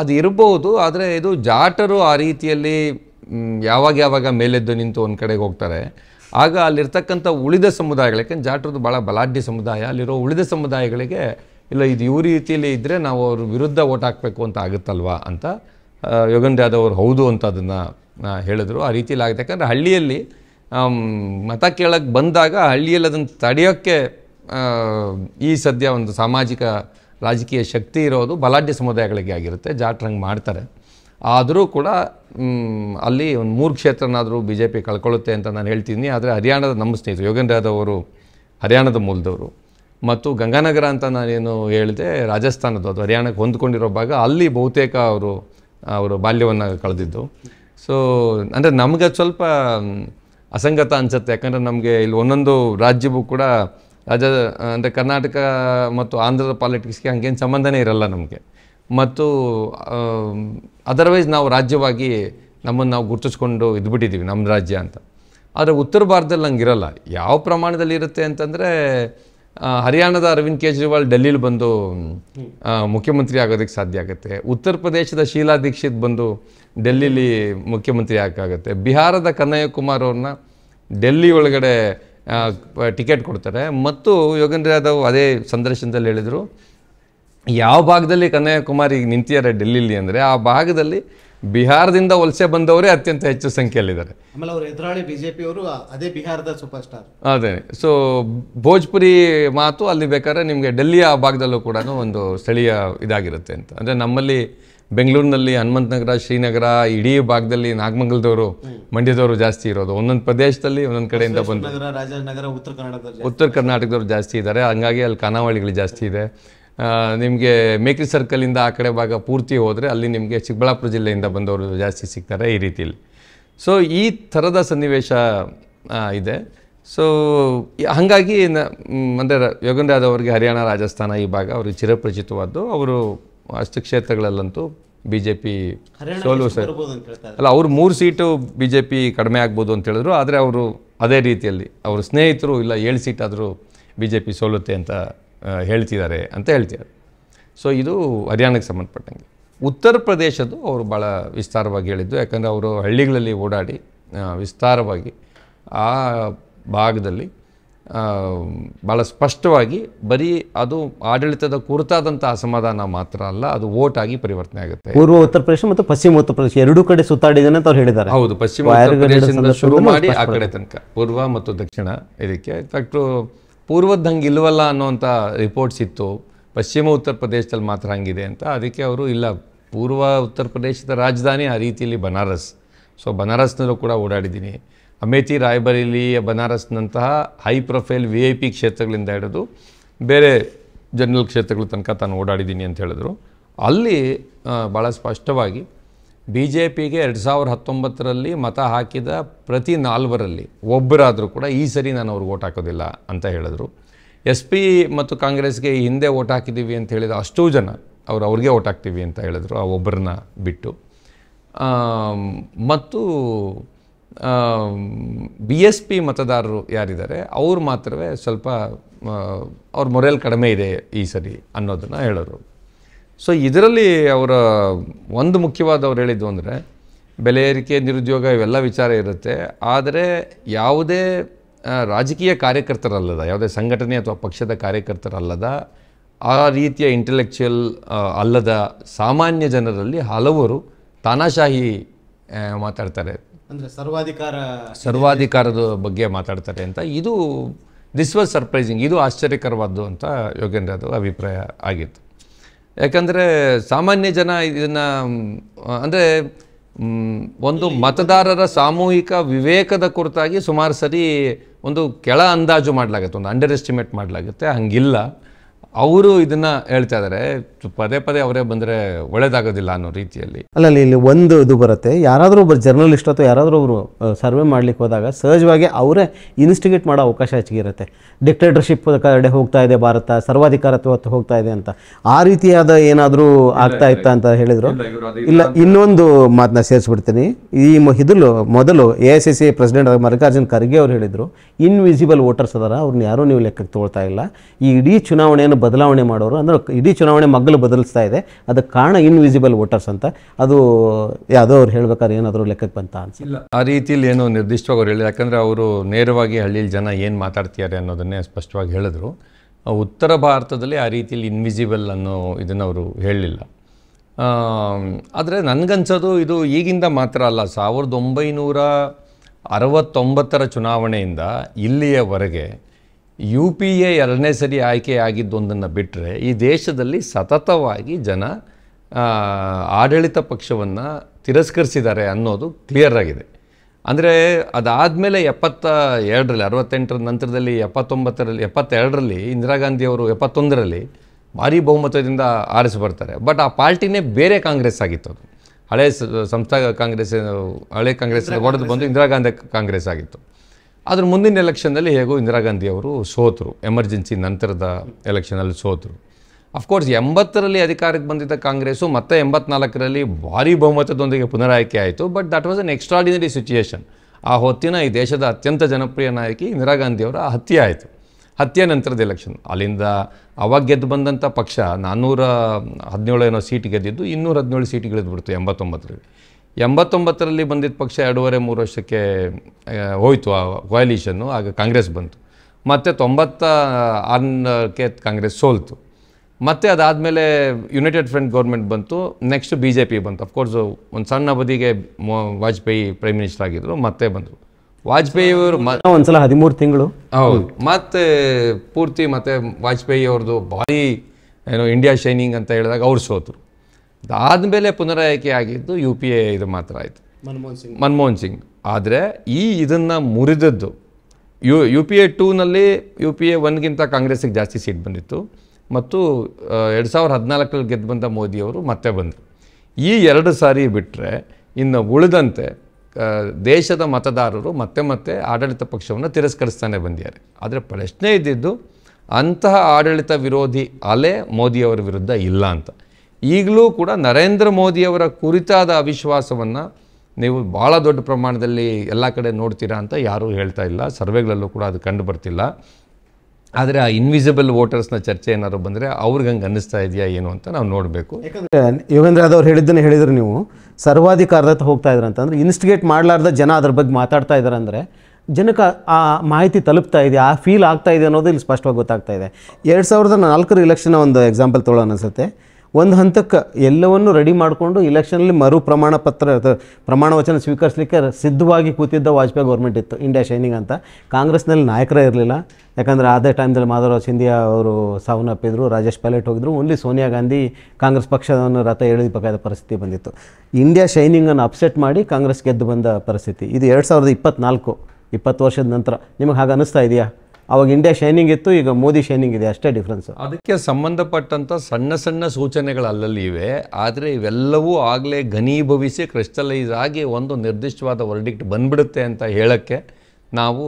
Speaker 2: ಅದು ಇರಬಹುದು ಆದರೆ ಇದು ಜಾಟರು ಆ ರೀತಿಯಲ್ಲಿ ಯಾವಾಗ ಯಾವಾಗ ಮೇಲೆದ್ದು ನಿಂತು ಒಂದು ಕಡೆಗೆ ಹೋಗ್ತಾರೆ ಆಗ ಅಲ್ಲಿರ್ತಕ್ಕಂಥ ಉಳಿದ ಸಮುದಾಯಗಳು ಯಾಕಂದ್ರೆ ಜಾಟ್ರದ್ದು ಭಾಳ ಬಲಾಢ್ಯ ಸಮುದಾಯ ಅಲ್ಲಿರೋ ಉಳಿದ ಸಮುದಾಯಗಳಿಗೆ ಇಲ್ಲ ಇದು ಇವ್ರ ರೀತಿಯಲ್ಲಿ ಇದ್ದರೆ ನಾವು ಅವ್ರ ವಿರುದ್ಧ ಓಟ್ ಹಾಕಬೇಕು ಅಂತ ಆಗುತ್ತಲ್ವಾ ಅಂತ ಯೋಗನ್ ಯಾದವ್ ಅವರು ಹೌದು ಅಂತ ಅದನ್ನು ಹೇಳಿದ್ರು ಆ ರೀತಿಯಲ್ಲಿ ಆಗುತ್ತೆ ಯಾಕಂದರೆ ಹಳ್ಳಿಯಲ್ಲಿ ಮತ ಕೇಳೋಕ್ಕೆ ಬಂದಾಗ ಹಳ್ಳಿಯಲ್ಲಿ ಅದನ್ನು ತಡೆಯೋಕ್ಕೆ ಈ ಸದ್ಯ ಒಂದು ಸಾಮಾಜಿಕ ರಾಜಕೀಯ ಶಕ್ತಿ ಇರೋದು ಬಲಾಢ್ಯ ಸಮುದಾಯಗಳಿಗೆ ಆಗಿರುತ್ತೆ ಹಂಗೆ ಮಾಡ್ತಾರೆ ಆದರೂ ಕೂಡ ಅಲ್ಲಿ ಒಂದು ಮೂರು ಕ್ಷೇತ್ರನಾದರೂ ಬಿ ಜೆ ಪಿ ಕಳ್ಕೊಳ್ಳುತ್ತೆ ಅಂತ ನಾನು ಹೇಳ್ತೀನಿ ಆದರೆ ಹರಿಯಾಣದ ನಮ್ಮ ಸ್ನೇಹಿತರು ಯೋಗೇಂದ್ರ ಯಾದವ್ ಅವರು ಹರಿಯಾಣದ ಮೂಲದವರು ಮತ್ತು ಗಂಗಾನಗರ ಅಂತ ನಾನೇನು ಹೇಳಿದೆ ರಾಜಸ್ಥಾನದ್ದು ಅಥವಾ ಹರಿಯಾಣಕ್ಕೆ ಹೊಂದ್ಕೊಂಡಿರೋ ಭಾಗ ಅಲ್ಲಿ ಬಹುತೇಕ ಅವರು ಅವರು ಬಾಲ್ಯವನ್ನು ಕಳೆದಿದ್ದು ಸೊ ಅಂದರೆ ನಮಗೆ ಸ್ವಲ್ಪ ಅಸಂಗತ ಅನಿಸುತ್ತೆ ಯಾಕಂದರೆ ನಮಗೆ ಇಲ್ಲಿ ಒಂದೊಂದು ರಾಜ್ಯವೂ ಕೂಡ ರಾಜ ಅಂದರೆ ಕರ್ನಾಟಕ ಮತ್ತು ಆಂಧ್ರದ ಪಾಲಿಟಿಕ್ಸ್ಗೆ ಹಂಗೇನು ಸಂಬಂಧನೇ ಇರಲ್ಲ ನಮಗೆ ಮತ್ತು ಅದರ್ವೈಸ್ ನಾವು ರಾಜ್ಯವಾಗಿ ನಮ್ಮನ್ನು ನಾವು ಗುರ್ತಿಸ್ಕೊಂಡು ಇದ್ಬಿಟ್ಟಿದ್ದೀವಿ ನಮ್ಮ ರಾಜ್ಯ ಅಂತ ಆದರೆ ಉತ್ತರ ಭಾರತದಲ್ಲಿ ಹಂಗಿರಲ್ಲ ಯಾವ ಪ್ರಮಾಣದಲ್ಲಿ ಇರುತ್ತೆ ಅಂತಂದರೆ ಹರಿಯಾಣದ ಅರವಿಂದ್ ಕೇಜ್ರಿವಾಲ್ ಡೆಲ್ಲಿಲಿ ಬಂದು ಮುಖ್ಯಮಂತ್ರಿ ಆಗೋದಕ್ಕೆ ಸಾಧ್ಯ ಆಗುತ್ತೆ ಉತ್ತರ ಪ್ರದೇಶದ ಶೀಲಾ ದೀಕ್ಷಿತ್ ಬಂದು ಡೆಲ್ಲಿಲಿ ಮುಖ್ಯಮಂತ್ರಿ ಆಗಕ್ಕಾಗತ್ತೆ ಬಿಹಾರದ ಕನ್ನಯ್ಯ ಕುಮಾರ್ ಅವ್ರನ್ನ ಡೆಲ್ಲಿ ಒಳಗಡೆ ಟಿಕೆಟ್ ಕೊಡ್ತಾರೆ ಮತ್ತು ಯೋಗೇಂದ್ರ ಯಾದವ್ ಅದೇ ಸಂದರ್ಶನದಲ್ಲಿ ಹೇಳಿದರು ಯಾವ ಭಾಗದಲ್ಲಿ ಕನ್ನಯ್ಯ ಕುಮಾರ್ ಈಗ ನಿಂತಿದ್ದಾರೆ ಡೆಲ್ಲಿಲಿ ಅಂದರೆ ಆ ಭಾಗದಲ್ಲಿ ಬಿಹಾರದಿಂದ ವಲಸೆ ಬಂದವರೇ ಅತ್ಯಂತ ಹೆಚ್ಚು ಸಂಖ್ಯೆಯಲ್ಲಿದ್ದಾರೆ
Speaker 1: ಆಮೇಲೆ ಅವರು ಅದೇ ಬಿಹಾರದ ಸೂಪರ್ ಸ್ಟಾರ್
Speaker 2: ಅದೇ ಸೊ ಭೋಜ್ಪುರಿ ಮಾತು ಅಲ್ಲಿ ಬೇಕಾದ್ರೆ ನಿಮಗೆ ಡೆಲ್ಲಿಯ ಭಾಗದಲ್ಲೂ ಕೂಡ ಒಂದು ಸ್ಥಳೀಯ ಇದಾಗಿರುತ್ತೆ ಅಂತ ಅಂದರೆ ನಮ್ಮಲ್ಲಿ ಬೆಂಗಳೂರಿನಲ್ಲಿ ಹನುಮಂತ ನಗರ ಶ್ರೀನಗರ ಇಡೀ ಭಾಗದಲ್ಲಿ ನಾಗಮಂಗಲದವರು ಮಂಡ್ಯದವರು ಜಾಸ್ತಿ ಇರೋದು ಒಂದೊಂದು ಪ್ರದೇಶದಲ್ಲಿ ಒಂದೊಂದು ಕಡೆಯಿಂದ ಬಂದು
Speaker 1: ರಾಜ ಉತ್ತರ ಕರ್ನಾಟಕದವರು
Speaker 2: ಉತ್ತರ ಕರ್ನಾಟಕದವರು ಜಾಸ್ತಿ ಇದ್ದಾರೆ ಹಂಗಾಗಿ ಅಲ್ಲಿ ಖಾನಾವಳಿಗಳು ಜಾಸ್ತಿ ಇದೆ ನಿಮಗೆ ಮೇಕ್ರಿ ಸರ್ಕಲಿಂದ ಆ ಕಡೆ ಭಾಗ ಪೂರ್ತಿ ಹೋದರೆ ಅಲ್ಲಿ ನಿಮಗೆ ಚಿಕ್ಕಬಳ್ಳಾಪುರ ಜಿಲ್ಲೆಯಿಂದ ಬಂದವರು ಜಾಸ್ತಿ ಸಿಗ್ತಾರೆ ಈ ರೀತಿಯಲ್ಲಿ ಸೊ ಈ ಥರದ ಸನ್ನಿವೇಶ ಇದೆ ಸೊ ಹಾಗಾಗಿ ನ ಅಂದರೆ ರಾಜ್ ಅವರಿಗೆ ಹರಿಯಾಣ ರಾಜಸ್ಥಾನ ಈ ಭಾಗ ಅವ್ರಿಗೆ ಚಿರಪರಿಚಿತವಾದ್ದು ಅವರು ಅಷ್ಟು ಕ್ಷೇತ್ರಗಳಲ್ಲಂತೂ ಬಿ ಜೆ ಪಿ ಸೋಲು ಸರ್ ಅಲ್ಲ ಅವರು ಮೂರು ಸೀಟು ಬಿ ಜೆ ಪಿ ಕಡಿಮೆ ಆಗ್ಬೋದು ಅಂತ ಹೇಳಿದ್ರು ಆದರೆ ಅವರು ಅದೇ ರೀತಿಯಲ್ಲಿ ಅವರು ಸ್ನೇಹಿತರು ಇಲ್ಲ ಏಳು ಸೀಟಾದರೂ ಬಿ ಜೆ ಪಿ ಸೋಲುತ್ತೆ ಅಂತ ಹೇಳ್ತಿದ್ದಾರೆ ಅಂತ ಹೇಳ್ತಿದ್ದಾರೆ ಸೊ ಇದು ಹರಿಯಾಣಕ್ಕೆ ಸಂಬಂಧಪಟ್ಟಂಗೆ ಉತ್ತರ ಪ್ರದೇಶದ್ದು ಅವರು ಭಾಳ ವಿಸ್ತಾರವಾಗಿ ಹೇಳಿದ್ದು ಯಾಕಂದರೆ ಅವರು ಹಳ್ಳಿಗಳಲ್ಲಿ ಓಡಾಡಿ ವಿಸ್ತಾರವಾಗಿ ಆ ಭಾಗದಲ್ಲಿ ಭಾಳ ಸ್ಪಷ್ಟವಾಗಿ ಬರೀ ಅದು ಆಡಳಿತದ ಕುರಿತಾದಂಥ ಅಸಮಾಧಾನ ಮಾತ್ರ ಅಲ್ಲ ಅದು ವೋಟ್ ಆಗಿ ಪರಿವರ್ತನೆ ಆಗುತ್ತೆ ಪೂರ್ವ
Speaker 1: ಉತ್ತರ ಪ್ರದೇಶ ಮತ್ತು ಪಶ್ಚಿಮ ಉತ್ತರ ಪ್ರದೇಶ ಎರಡೂ ಕಡೆ ಸುತ್ತಾಡಿದ್ದಾನೆ ಅಂತ ಅವ್ರು ಹೇಳಿದ್ದಾರೆ ಹೌದು ಪಶ್ಚಿಮ ಉತ್ತರ ಪ್ರದೇಶದಿಂದ ಶುರು ಮಾಡಿ ಆ ಕಡೆ
Speaker 2: ತನಕ ಪೂರ್ವ ಮತ್ತು ದಕ್ಷಿಣ ಇದಕ್ಕೆ ಇನ್ಫ್ಯಾಕ್ಟು ಹಂಗೆ ಇಲ್ವಲ್ಲ ಅನ್ನೋಂಥ ರಿಪೋರ್ಟ್ಸ್ ಇತ್ತು ಪಶ್ಚಿಮ ಉತ್ತರ ಪ್ರದೇಶದಲ್ಲಿ ಮಾತ್ರ ಹಂಗಿದೆ ಅಂತ ಅದಕ್ಕೆ ಅವರು ಇಲ್ಲ ಪೂರ್ವ ಉತ್ತರ ಪ್ರದೇಶದ ರಾಜಧಾನಿ ಆ ರೀತಿಯಲ್ಲಿ ಬನಾರಸ್ ಸೊ ಬನಾರಸ್ನಲ್ಲೂ ಕೂಡ ಓಡಾಡಿದ್ದೀನಿ ಅಮೇಥಿ ರಾಯಬರೇಲಿ ಬನಾರಸ್ನಂತಹ high profile V I P ಕ್ಷೇತ್ರಗಳಿಂದ ಹಿಡಿದು ಬೇರೆ ಜನರಲ್ ಕ್ಷೇತ್ರಗಳ ತನಕ ತಾನು ಓಡಾಡಿದ್ದೀನಿ ಅಂತ ಹೇಳಿದ್ರು ಅಲ್ಲಿ ಭಾಳ ಸ್ಪಷ್ಟವಾಗಿ ಬಿ ಜೆ ಪಿಗೆ ಎರಡು ಸಾವಿರದ ಹತ್ತೊಂಬತ್ತರಲ್ಲಿ ಮತ ಹಾಕಿದ ಪ್ರತಿ ನಾಲ್ವರಲ್ಲಿ ಒಬ್ಬರಾದರೂ ಕೂಡ ಈ ಸರಿ ನಾನು ಅವ್ರಿಗೆ ಓಟ್ ಹಾಕೋದಿಲ್ಲ ಅಂತ ಹೇಳಿದ್ರು ಎಸ್ ಪಿ ಮತ್ತು ಕಾಂಗ್ರೆಸ್ಗೆ ಹಿಂದೆ ಓಟ್ ಹಾಕಿದ್ದೀವಿ ಅಂತ ಹೇಳಿದ ಅಷ್ಟೂ ಜನ ಅವರು ಅವ್ರಿಗೆ ಓಟ್ ಹಾಕ್ತೀವಿ ಅಂತ ಹೇಳಿದ್ರು ಆ ಒಬ್ಬರನ್ನ ಬಿಟ್ಟು ಮತ್ತು ಬಿ ಎಸ್ ಪಿ ಮತದಾರರು ಯಾರಿದ್ದಾರೆ ಅವ್ರು ಮಾತ್ರವೇ ಸ್ವಲ್ಪ ಅವ್ರ ಮೊರೇಲ್ ಕಡಿಮೆ ಇದೆ ಈ ಸರಿ ಅನ್ನೋದನ್ನು ಹೇಳೋರು ಸೊ ಇದರಲ್ಲಿ ಅವರ ಒಂದು ಮುಖ್ಯವಾದ ಅವ್ರು ಹೇಳಿದ್ದು ಅಂದರೆ ಬೆಲೆ ಏರಿಕೆ ನಿರುದ್ಯೋಗ ಇವೆಲ್ಲ ವಿಚಾರ ಇರುತ್ತೆ ಆದರೆ ಯಾವುದೇ ರಾಜಕೀಯ ಕಾರ್ಯಕರ್ತರಲ್ಲದ ಯಾವುದೇ ಸಂಘಟನೆ ಅಥವಾ ಪಕ್ಷದ ಕಾರ್ಯಕರ್ತರಲ್ಲದ ಆ ರೀತಿಯ ಇಂಟೆಲೆಕ್ಚುಯಲ್ ಅಲ್ಲದ ಸಾಮಾನ್ಯ ಜನರಲ್ಲಿ ಹಲವರು ತಾನಾಶಾಹಿ ಮಾತಾಡ್ತಾರೆ
Speaker 1: ಅಂದರೆ ಸರ್ವಾಧಿಕಾರ
Speaker 2: ಸರ್ವಾಧಿಕಾರದ ಬಗ್ಗೆ ಮಾತಾಡ್ತಾರೆ ಅಂತ ಇದು ದಿಸ್ ವಾಸ್ ಸರ್ಪ್ರೈಸಿಂಗ್ ಇದು ಆಶ್ಚರ್ಯಕರವಾದ್ದು ಅಂತ ಯೋಗೇಂದ್ರ ಅಭಿಪ್ರಾಯ ಆಗಿತ್ತು ಯಾಕಂದರೆ ಸಾಮಾನ್ಯ ಜನ ಇದನ್ನು ಅಂದರೆ ಒಂದು ಮತದಾರರ ಸಾಮೂಹಿಕ ವಿವೇಕದ ಕುರಿತಾಗಿ ಸುಮಾರು ಸರಿ ಒಂದು ಕೆಳ ಅಂದಾಜು ಮಾಡಲಾಗುತ್ತೆ ಒಂದು ಅಂಡರ್ ಎಸ್ಟಿಮೇಟ್ ಮಾಡಲಾಗುತ್ತೆ ಹಂಗಿಲ್ಲ ಅವರು ಇದನ್ನ ಹೇಳ್ತಾ ಇದ್ದಾರೆ ಪದೇ ಪದೇ ಅವರೇ ಬಂದ್ರೆ ಒಳ್ಳೇದಾಗೋದಿಲ್ಲ ಅನ್ನೋ ರೀತಿಯಲ್ಲಿ
Speaker 1: ಅಲ್ಲ ಇಲ್ಲಿ ಒಂದು ಇದು ಬರುತ್ತೆ ಯಾರಾದರೂ ಒಬ್ಬರು ಜರ್ನಲಿಸ್ಟ್ ಅಥವಾ ಯಾರಾದರೂ ಅವರು ಸರ್ವೆ ಮಾಡ್ಲಿಕ್ಕೆ ಹೋದಾಗ ಸಹಜವಾಗಿ ಅವರೇ ಇನ್ಸ್ಟಿಗೇಟ್ ಮಾಡೋ ಅವಕಾಶ ಹೆಚ್ಚಿಗೆ ಇರುತ್ತೆ ಡಿಕ್ಟೇಟರ್ಶಿಪ್ ಕಡೆ ಹೋಗ್ತಾ ಇದೆ ಭಾರತ ಸರ್ವಾಧಿಕಾರತ್ವ ಹೋಗ್ತಾ ಇದೆ ಅಂತ ಆ ರೀತಿಯಾದ ಏನಾದರೂ ಆಗ್ತಾ ಇತ್ತ ಅಂತ ಹೇಳಿದ್ರು ಇಲ್ಲ ಇನ್ನೊಂದು ಮಾತನ್ನ ಸೇರಿಸ್ಬಿಡ್ತೀನಿ ಈ ಮೊದಲು ಮೊದಲು A I C C president Mallikarjun Kharge ಅವರು ಹೇಳಿದರು ಇನ್ವಿಸಿಬಲ್ ವೋಟರ್ಸ್ ಅದಾರ ಅವ್ರನ್ನ ಯಾರೂ ನೀವು ಲೆಕ್ಕಕ್ಕೆ ತಗೊಳ್ತಾ ಇಲ್ಲ ಈ ಇಡೀ ಚುನಾವಣೆಯನ್ನು ಬದಲಾವಣೆ ಮಾಡೋರು ಅಂದರೆ ಇಡೀ ಚುನಾವಣೆ ಮಗ್ಗಲು ಬದಲಿಸ್ತಾ ಇದೆ ಅದಕ್ಕೆ ಕಾರಣ ಇನ್ವಿಸಿಬಲ್ ವೋಟರ್ಸ್ ಅಂತ ಅದು ಯಾವುದೋ ಅವ್ರು ಹೇಳ್ಬೇಕಾದ್ರೆ ಏನಾದರೂ ಲೆಕ್ಕಕ್ಕೆ ಬಂತ ಅನಿಸಿಲ್ಲ
Speaker 2: ಆ ರೀತಿಯಲ್ಲಿ ಏನು ನಿರ್ದಿಷ್ಟವಾಗಿ ಅವ್ರು ಹೇಳಿ ಯಾಕಂದರೆ ಅವರು ನೇರವಾಗಿ ಹಳ್ಳಿಯಲ್ಲಿ ಜನ ಏನು ಮಾತಾಡ್ತಿದ್ದಾರೆ ಅನ್ನೋದನ್ನೇ ಸ್ಪಷ್ಟವಾಗಿ ಹೇಳಿದ್ರು ಉತ್ತರ ಭಾರತದಲ್ಲಿ ಆ ರೀತಿಯಲ್ಲಿ ಇನ್ವಿಸಿಬಲ್ ಅನ್ನೋ ಇದನ್ನು ಅವರು ಹೇಳಲಿಲ್ಲ ಆದರೆ ನನಗನ್ಸೋದು ಇದು ಈಗಿಂದ ಮಾತ್ರ ಅಲ್ಲ ಸಾವಿರದ ಒಂಬೈನೂರ ಅರವತ್ತೊಂಬತ್ತರ ಚುನಾವಣೆಯಿಂದ ಇಲ್ಲಿಯವರೆಗೆ ಯು ಪಿ ಎ ಎರಡನೇ ಸರಿ ಆಯ್ಕೆಯಾಗಿದ್ದೊಂದನ್ನು ಬಿಟ್ಟರೆ ಈ ದೇಶದಲ್ಲಿ ಸತತವಾಗಿ ಜನ ಆಡಳಿತ ಪಕ್ಷವನ್ನು ತಿರಸ್ಕರಿಸಿದ್ದಾರೆ ಅನ್ನೋದು ಕ್ಲಿಯರ್ ಆಗಿದೆ ಅಂದರೆ ಅದಾದಮೇಲೆ ಎಪ್ಪತ್ತ ಎರಡರಲ್ಲಿ ಅರವತ್ತೆಂಟರ ನಂತರದಲ್ಲಿ ಎಪ್ಪತ್ತೊಂಬತ್ತರಲ್ಲಿ ಎಪ್ಪತ್ತೆರಡರಲ್ಲಿ ಇಂದಿರಾ ಗಾಂಧಿಯವರು ಎಪ್ಪತ್ತೊಂದರಲ್ಲಿ ಭಾರೀ ಬಹುಮತದಿಂದ ಆರಿಸಿ ಬರ್ತಾರೆ ಬಟ್ ಆ ಪಾರ್ಟಿನೇ ಬೇರೆ ಕಾಂಗ್ರೆಸ್ ಆಗಿತ್ತು ಅದು ಹಳೆ ಸಂಸ್ಥಾ ಕಾಂಗ್ರೆಸ್ ಹಳೆ ಕಾಂಗ್ರೆಸ್ ಹೊಡೆದು ಬಂದು ಇಂದಿರಾ ಗಾಂಧಿ ಕಾಂಗ್ರೆಸ್ ಆಗಿತ್ತು ಆದರೆ ಮುಂದಿನ ಎಲೆಕ್ಷನ್ನಲ್ಲಿ ಹೇಗೋ ಇಂದಿರಾ ಗಾಂಧಿ ಅವರು ಸೋತರು ಎಮರ್ಜೆನ್ಸಿ ನಂತರದ ಎಲೆಕ್ಷನಲ್ಲಿ ಸೋತರು ಅಫ್ಕೋರ್ಸ್ ಎಂಬತ್ತರಲ್ಲಿ ಅಧಿಕಾರಕ್ಕೆ ಬಂದಿದ್ದ ಕಾಂಗ್ರೆಸ್ಸು ಮತ್ತೆ ಎಂಬತ್ನಾಲ್ಕರಲ್ಲಿ ಭಾರಿ ಬಹುಮತದೊಂದಿಗೆ ಪುನರಾಯ್ಕೆ ಆಯಿತು but that was an extraordinary situation ಆ ಹೊತ್ತಿನ ಈ ದೇಶದ ಅತ್ಯಂತ ಜನಪ್ರಿಯ ನಾಯಕಿ ಇಂದಿರಾ ಗಾಂಧಿಯವರ ಹತ್ಯೆ ಆಯಿತು ಹತ್ಯೆ ನಂತರದ ಎಲೆಕ್ಷನ್ ಅಲ್ಲಿಂದ ಅವಾಗ ಗೆದ್ದು ಬಂದಂಥ ಪಕ್ಷ ನಾನ್ನೂರ ಹದಿನೇಳು ಏನೋ ಸೀಟ್ ಗೆದ್ದಿದ್ದು ಇನ್ನೂರ ಹದಿನೇಳು ಸೀಟ್ ಗೆದ್ದುಬಿಡ್ತು ಎಂಬತ್ತೊಂಬತ್ತರಲ್ಲಿ ಎಂಬತ್ತೊಂಬತ್ತರಲ್ಲಿ ಬಂದಿದ್ದ ಪಕ್ಷ ಎರಡೂವರೆ ಮೂರು ವರ್ಷಕ್ಕೆ ಹೋಯಿತು ಆ ಕೊಯಲಿಷನ್ನು ಆಗ ಕಾಂಗ್ರೆಸ್ ಬಂತು ಮತ್ತು ತೊಂಬತ್ತ ಆರಕ್ಕೆ ಕಾಂಗ್ರೆಸ್ ಸೋಲ್ತು ಮತ್ತು ಅದಾದಮೇಲೆ ಯುನೈಟೆಡ್ ಫ್ರಂಟ್ ಗೌರ್ಮೆಂಟ್ ಬಂತು ನೆಕ್ಸ್ಟ್ ಬಿ ಜೆ ಪಿ ಬಂತು ಅಫ್ಕೋರ್ಸ್ ಒಂದು ಸಣ್ಣ ಅವಧಿಗೆ ವಾಜಪೇಯಿ ಪ್ರೈಮ್ ಮಿನಿಸ್ಟರ್ ಆಗಿದ್ದರು ಮತ್ತೆ ಬಂದರು ವಾಜಪೇಯಿ
Speaker 1: ಅವರು ಸಲ ಹದಿಮೂರು ತಿಂಗಳು ಹೌದು
Speaker 2: ಮತ್ತು ಪೂರ್ತಿ ಮತ್ತು ವಾಜಪೇಯಿ ಅವ್ರದ್ದು ಭಾರಿ ಏನೋ ಇಂಡಿಯಾ ಶೈನಿಂಗ್ ಅಂತ ಹೇಳಿದಾಗ ಅವ್ರು ಸೋತರು ಅದಾದಮೇಲೆ ಪುನರಾಯ್ಕೆ ಆಗಿದ್ದು ಯು ಪಿ ಎ ಇದು ಮಾತ್ರ ಆಯಿತು ಮನಮೋಹನ್ ಸಿಂಗ್ ಮನಮೋಹನ್ ಸಿಂಗ್ ಆದರೆ ಈ ಇದನ್ನು ಮುರಿದದ್ದು ಯು ಯು ಪಿ ಎ ಟೂನಲ್ಲಿ ಯು ಪಿ ಎ ಒನ್ಗಿಂತ ಕಾಂಗ್ರೆಸ್ಸಿಗೆ ಜಾಸ್ತಿ ಸೀಟ್ ಬಂದಿತ್ತು ಮತ್ತು ಎರಡು ಸಾವಿರದ ಹದಿನಾಲ್ಕರಲ್ಲಿ ಗೆದ್ದು ಬಂದ ಮೋದಿಯವರು ಮತ್ತೆ ಬಂದರು ಈ ಎರಡು ಸಾರಿ ಬಿಟ್ಟರೆ ಇನ್ನು ಉಳಿದಂತೆ ದೇಶದ ಮತದಾರರು ಮತ್ತೆ ಮತ್ತೆ ಆಡಳಿತ ಪಕ್ಷವನ್ನು ತಿರಸ್ಕರಿಸ್ತಾನೆ ಬಂದಿದ್ದಾರೆ ಆದರೆ ಪ್ರಶ್ನೆ ಇದ್ದಿದ್ದು ಅಂತಹ ಆಡಳಿತ ವಿರೋಧಿ ಅಲೆ ಮೋದಿಯವರ ವಿರುದ್ಧ ಇಲ್ಲ ಅಂತ ಈಗಲೂ ಕೂಡ ನರೇಂದ್ರ ಮೋದಿಯವರ ಕುರಿತಾದ ಅವಿಶ್ವಾಸವನ್ನು ನೀವು ಭಾಳ ದೊಡ್ಡ ಪ್ರಮಾಣದಲ್ಲಿ ಎಲ್ಲ ಕಡೆ ನೋಡ್ತೀರಾ ಅಂತ ಯಾರೂ ಹೇಳ್ತಾ ಇಲ್ಲ ಸರ್ವೆಗಳಲ್ಲೂ ಕೂಡ ಅದು ಕಂಡು ಬರ್ತಿಲ್ಲ ಆದರೆ ಆ ಇನ್ವಿಸಿಬಲ್ ವೋಟರ್ಸ್ನ ಚರ್ಚೆ ಏನಾದ್ರು ಬಂದರೆ ಅವ್ರಿಗೆ ಹಂಗೆ ಅನ್ನಿಸ್ತಾ ಇದೆಯಾ ಏನು ಅಂತ ನಾವು ನೋಡಬೇಕು
Speaker 1: ಯಾಕಂದರೆ ಯೋಗೇಂದ್ರ ಅವ್ರು ಹೇಳಿದ್ದನ್ನು ಹೇಳಿದ್ರು ನೀವು ಸರ್ವಾಧಿಕಾರದ ಹೋಗ್ತಾ ಇದ್ದಾರೆ ಅಂತಂದ್ರೆ ಇನ್ಸ್ಟಿಗೇಟ್ ಮಾಡಲಾರ್ದ ಜನ ಅದ್ರ ಬಗ್ಗೆ ಮಾತಾಡ್ತಾ ಇದ್ದಾರೆ ಅಂದರೆ ಜನಕ್ಕೆ ಆ ಮಾಹಿತಿ ತಲುಪ್ತಾ ಇದೆ ಆ ಫೀಲ್ ಆಗ್ತಾ ಇದೆ ಅನ್ನೋದು ಇಲ್ಲಿ ಸ್ಪಷ್ಟವಾಗಿ ಗೊತ್ತಾಗ್ತಾ ಇದೆ ಎರಡು ಸಾವಿರದ ನಾಲ್ಕರ ಇಲೆಕ್ಷನ್ ಒಂದು ಎಕ್ಸಾಂಪಲ್ ತೊಗೊಳ್ಳೋಣ ಅನಿಸುತ್ತೆ ಒಂದು ಹಂತಕ್ಕೆ ಎಲ್ಲವನ್ನು ರೆಡಿ ಮಾಡಿಕೊಂಡು ಇಲೆಕ್ಷನಲ್ಲಿ ಮರು ಪ್ರಮಾಣ ಪತ್ರ ಪ್ರಮಾಣ ವಚನ ಸ್ವೀಕರಿಸಲಿಕ್ಕೆ ಸಿದ್ಧವಾಗಿ ಕೂತಿದ್ದ ವಾಜಪೇಯಿ ಗೌರ್ಮೆಂಟ್ ಇತ್ತು ಇಂಡಿಯಾ ಶೈನಿಂಗ್ ಅಂತ ಕಾಂಗ್ರೆಸ್ನಲ್ಲಿ ನಾಯಕರೇ ಇರಲಿಲ್ಲ ಯಾಕಂದರೆ ಅದೇ ಟೈಮ್ದಲ್ಲಿ ಮಾಧವರಾವ್ ಸಿಂಧಿಯಾ ಅವರು ಸಾವನ್ನಪ್ಪಿದ್ರು ರಾಜೇಶ್ ಪೈಲಟ್ ಹೋಗಿದ್ರು ಓನ್ಲಿ ಸೋನಿಯಾ ಗಾಂಧಿ ಕಾಂಗ್ರೆಸ್ ಪಕ್ಷವನ್ನು ರಥ ಎಳೆಯಬೇಕಾದ ಪರಿಸ್ಥಿತಿ ಬಂದಿತ್ತು ಇಂಡಿಯಾ ಶೈನಿಂಗನ್ನು ಅಪ್ಸೆಟ್ ಮಾಡಿ ಕಾಂಗ್ರೆಸ್ ಗೆದ್ದು ಬಂದ ಪರಿಸ್ಥಿತಿ ಇದು ಎರಡು ಸಾವಿರದ ಇಪ್ಪತ್ತ್ನಾಲ್ಕು ಇಪ್ಪತ್ತು ವರ್ಷದ ನಂತರ ನಿಮಗೆ ಹಾಗೆ ಅನ್ನಿಸ್ತಾ ಇದೆಯಾ ಅವಾಗ ಇಂಡಿಯಾ ಶೈನಿಂಗ್ ಇತ್ತು ಈಗ ಮೋದಿ ಶೈನಿಂಗ್ ಇದೆ ಅಷ್ಟೇ ಡಿಫ್ರೆನ್ಸ್
Speaker 2: ಅದಕ್ಕೆ ಸಂಬಂಧಪಟ್ಟಂಥ ಸಣ್ಣ ಸಣ್ಣ ಸೂಚನೆಗಳು ಅಲ್ಲಲ್ಲಿ ಇವೆ ಆದರೆ ಇವೆಲ್ಲವೂ ಆಗಲೇ ಘನೀಭವಿಸಿ ಕ್ರಿಸ್ಟಲೈಸ್ ಆಗಿ ಒಂದು ನಿರ್ದಿಷ್ಟವಾದ ವರ್ಡಿಕ್ಟ್ ಬಂದ್ಬಿಡುತ್ತೆ ಅಂತ ಹೇಳೋಕ್ಕೆ ನಾವು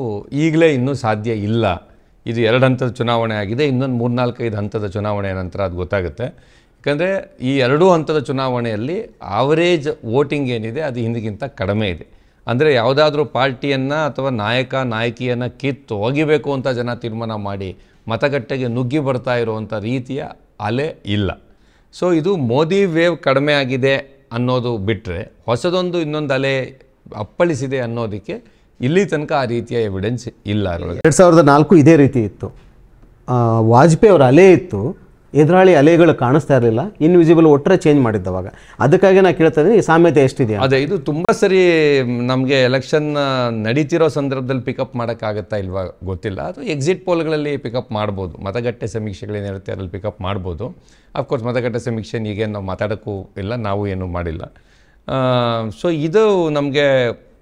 Speaker 2: ಈಗಲೇ ಇನ್ನೂ ಸಾಧ್ಯ ಇಲ್ಲ ಇದು ಎರಡು ಹಂತದ ಚುನಾವಣೆ ಆಗಿದೆ ಇನ್ನೊಂದು ಮೂರ್ನಾಲ್ಕೈದು ಹಂತದ ಚುನಾವಣೆ ನಂತರ ಅದು ಗೊತ್ತಾಗುತ್ತೆ ಯಾಕಂದರೆ ಈ ಎರಡೂ ಹಂತದ ಚುನಾವಣೆಯಲ್ಲಿ ಆವರೇಜ್ ವೋಟಿಂಗ್ ಏನಿದೆ ಅದು ಹಿಂದಿಗಿಂತ ಕಡಿಮೆ ಇದೆ ಅಂದರೆ ಯಾವುದಾದ್ರೂ ಪಾರ್ಟಿಯನ್ನು ಅಥವಾ ನಾಯಕ ನಾಯಕಿಯನ್ನು ಕಿತ್ತು ಒಗಿಬೇಕು ಅಂತ ಜನ ತೀರ್ಮಾನ ಮಾಡಿ ಮತಗಟ್ಟೆಗೆ ನುಗ್ಗಿ ಬರ್ತಾ ಇರುವಂಥ ರೀತಿಯ ಅಲೆ ಇಲ್ಲ ಸೊ ಇದು ಮೋದಿ ವೇವ್ ಕಡಿಮೆ ಆಗಿದೆ ಅನ್ನೋದು ಬಿಟ್ಟರೆ ಹೊಸದೊಂದು ಇನ್ನೊಂದು ಅಲೆ ಅಪ್ಪಳಿಸಿದೆ ಅನ್ನೋದಕ್ಕೆ ಇಲ್ಲಿ ತನಕ ಆ ರೀತಿಯ ಎವಿಡೆನ್ಸ್ ಇಲ್ಲ ಎರಡು
Speaker 1: ಸಾವಿರದ ನಾಲ್ಕು ಇದೇ ರೀತಿ ಇತ್ತು ವಾಜಪೇಯಿ ಅವರ ಅಲೆ ಇತ್ತು ಎದುರಾಳಿ ಅಲೆಗಳು ಕಾಣಿಸ್ತಾ ಇರಲಿಲ್ಲ ಇನ್ವಿಸಿಬಲ್ ಒಟ್ಟರೆ ಚೇಂಜ್ ಮಾಡಿದ್ದವಾಗ ಅದಕ್ಕಾಗಿ ನಾನು ಕೇಳ್ತಾ ಇದ್ದೀನಿ ಸಾಮ್ಯತೆ ಎಷ್ಟಿದೆ ಅದೇ
Speaker 2: ಇದು ತುಂಬ ಸರಿ ನಮಗೆ ಎಲೆಕ್ಷನ್ ನಡೀತಿರೋ ಸಂದರ್ಭದಲ್ಲಿ ಪಿಕಪ್ ಮಾಡೋಕ್ಕಾಗತ್ತಾ ಇಲ್ವಾ ಗೊತ್ತಿಲ್ಲ ಅದು ಎಕ್ಸಿಟ್ ಪೋಲ್ಗಳಲ್ಲಿ ಪಿಕಪ್ ಮಾಡ್ಬೋದು ಮತಗಟ್ಟೆ ಸಮೀಕ್ಷೆಗಳೇನಿರುತ್ತೆ ಅದರಲ್ಲಿ ಪಿಕಪ್ ಮಾಡ್ಬೋದು ಅಫ್ಕೋರ್ಸ್ ಮತಗಟ್ಟೆ ಸಮೀಕ್ಷೆ ಈಗೇನು ನಾವು ಮಾತಾಡೋಕ್ಕೂ ಇಲ್ಲ ನಾವು ಏನೂ ಮಾಡಿಲ್ಲ ಸೊ ಇದು ನಮಗೆ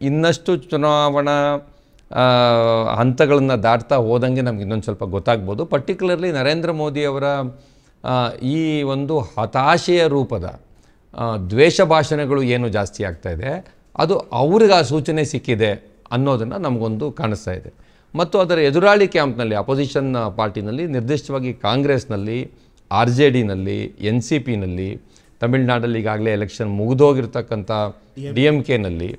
Speaker 2: ಇನ್ನಷ್ಟು ಚುನಾವಣಾ ಹಂತಗಳನ್ನು ದಾಟ್ತಾ ಹೋದಂಗೆ ನಮ್ಗೆ ಇನ್ನೊಂದು ಸ್ವಲ್ಪ ಗೊತ್ತಾಗ್ಬೋದು ಪರ್ಟಿಕ್ಯುಲರ್ಲಿ ನರೇಂದ್ರ ಮೋದಿಯವರ ಈ ಒಂದು ಹತಾಶೆಯ ರೂಪದ ದ್ವೇಷ ಭಾಷಣಗಳು ಏನು ಜಾಸ್ತಿ ಆಗ್ತಾ ಇದೆ ಅದು ಅವ್ರಿಗೆ ಆ ಸೂಚನೆ ಸಿಕ್ಕಿದೆ ಅನ್ನೋದನ್ನು ನಮಗೊಂದು ಕಾಣಿಸ್ತಾ ಇದೆ ಮತ್ತು ಅದರ ಎದುರಾಳಿ ಕ್ಯಾಂಪ್ನಲ್ಲಿ ಅಪೋಸಿಷನ್ ಪಾರ್ಟಿನಲ್ಲಿ ನಿರ್ದಿಷ್ಟವಾಗಿ ಕಾಂಗ್ರೆಸ್ನಲ್ಲಿ ಆರ್ ಜೆ ಡಿನಲ್ಲಿ ಎನ್ ಸಿ ಪಿನಲ್ಲಿ ತಮಿಳ್ನಾಡಲ್ಲಿ ಈಗಾಗಲೇ ಎಲೆಕ್ಷನ್ ಮುಗಿದೋಗಿರ್ತಕ್ಕಂಥ ಡಿ ಎಮ್ ಕೆನಲ್ಲಿ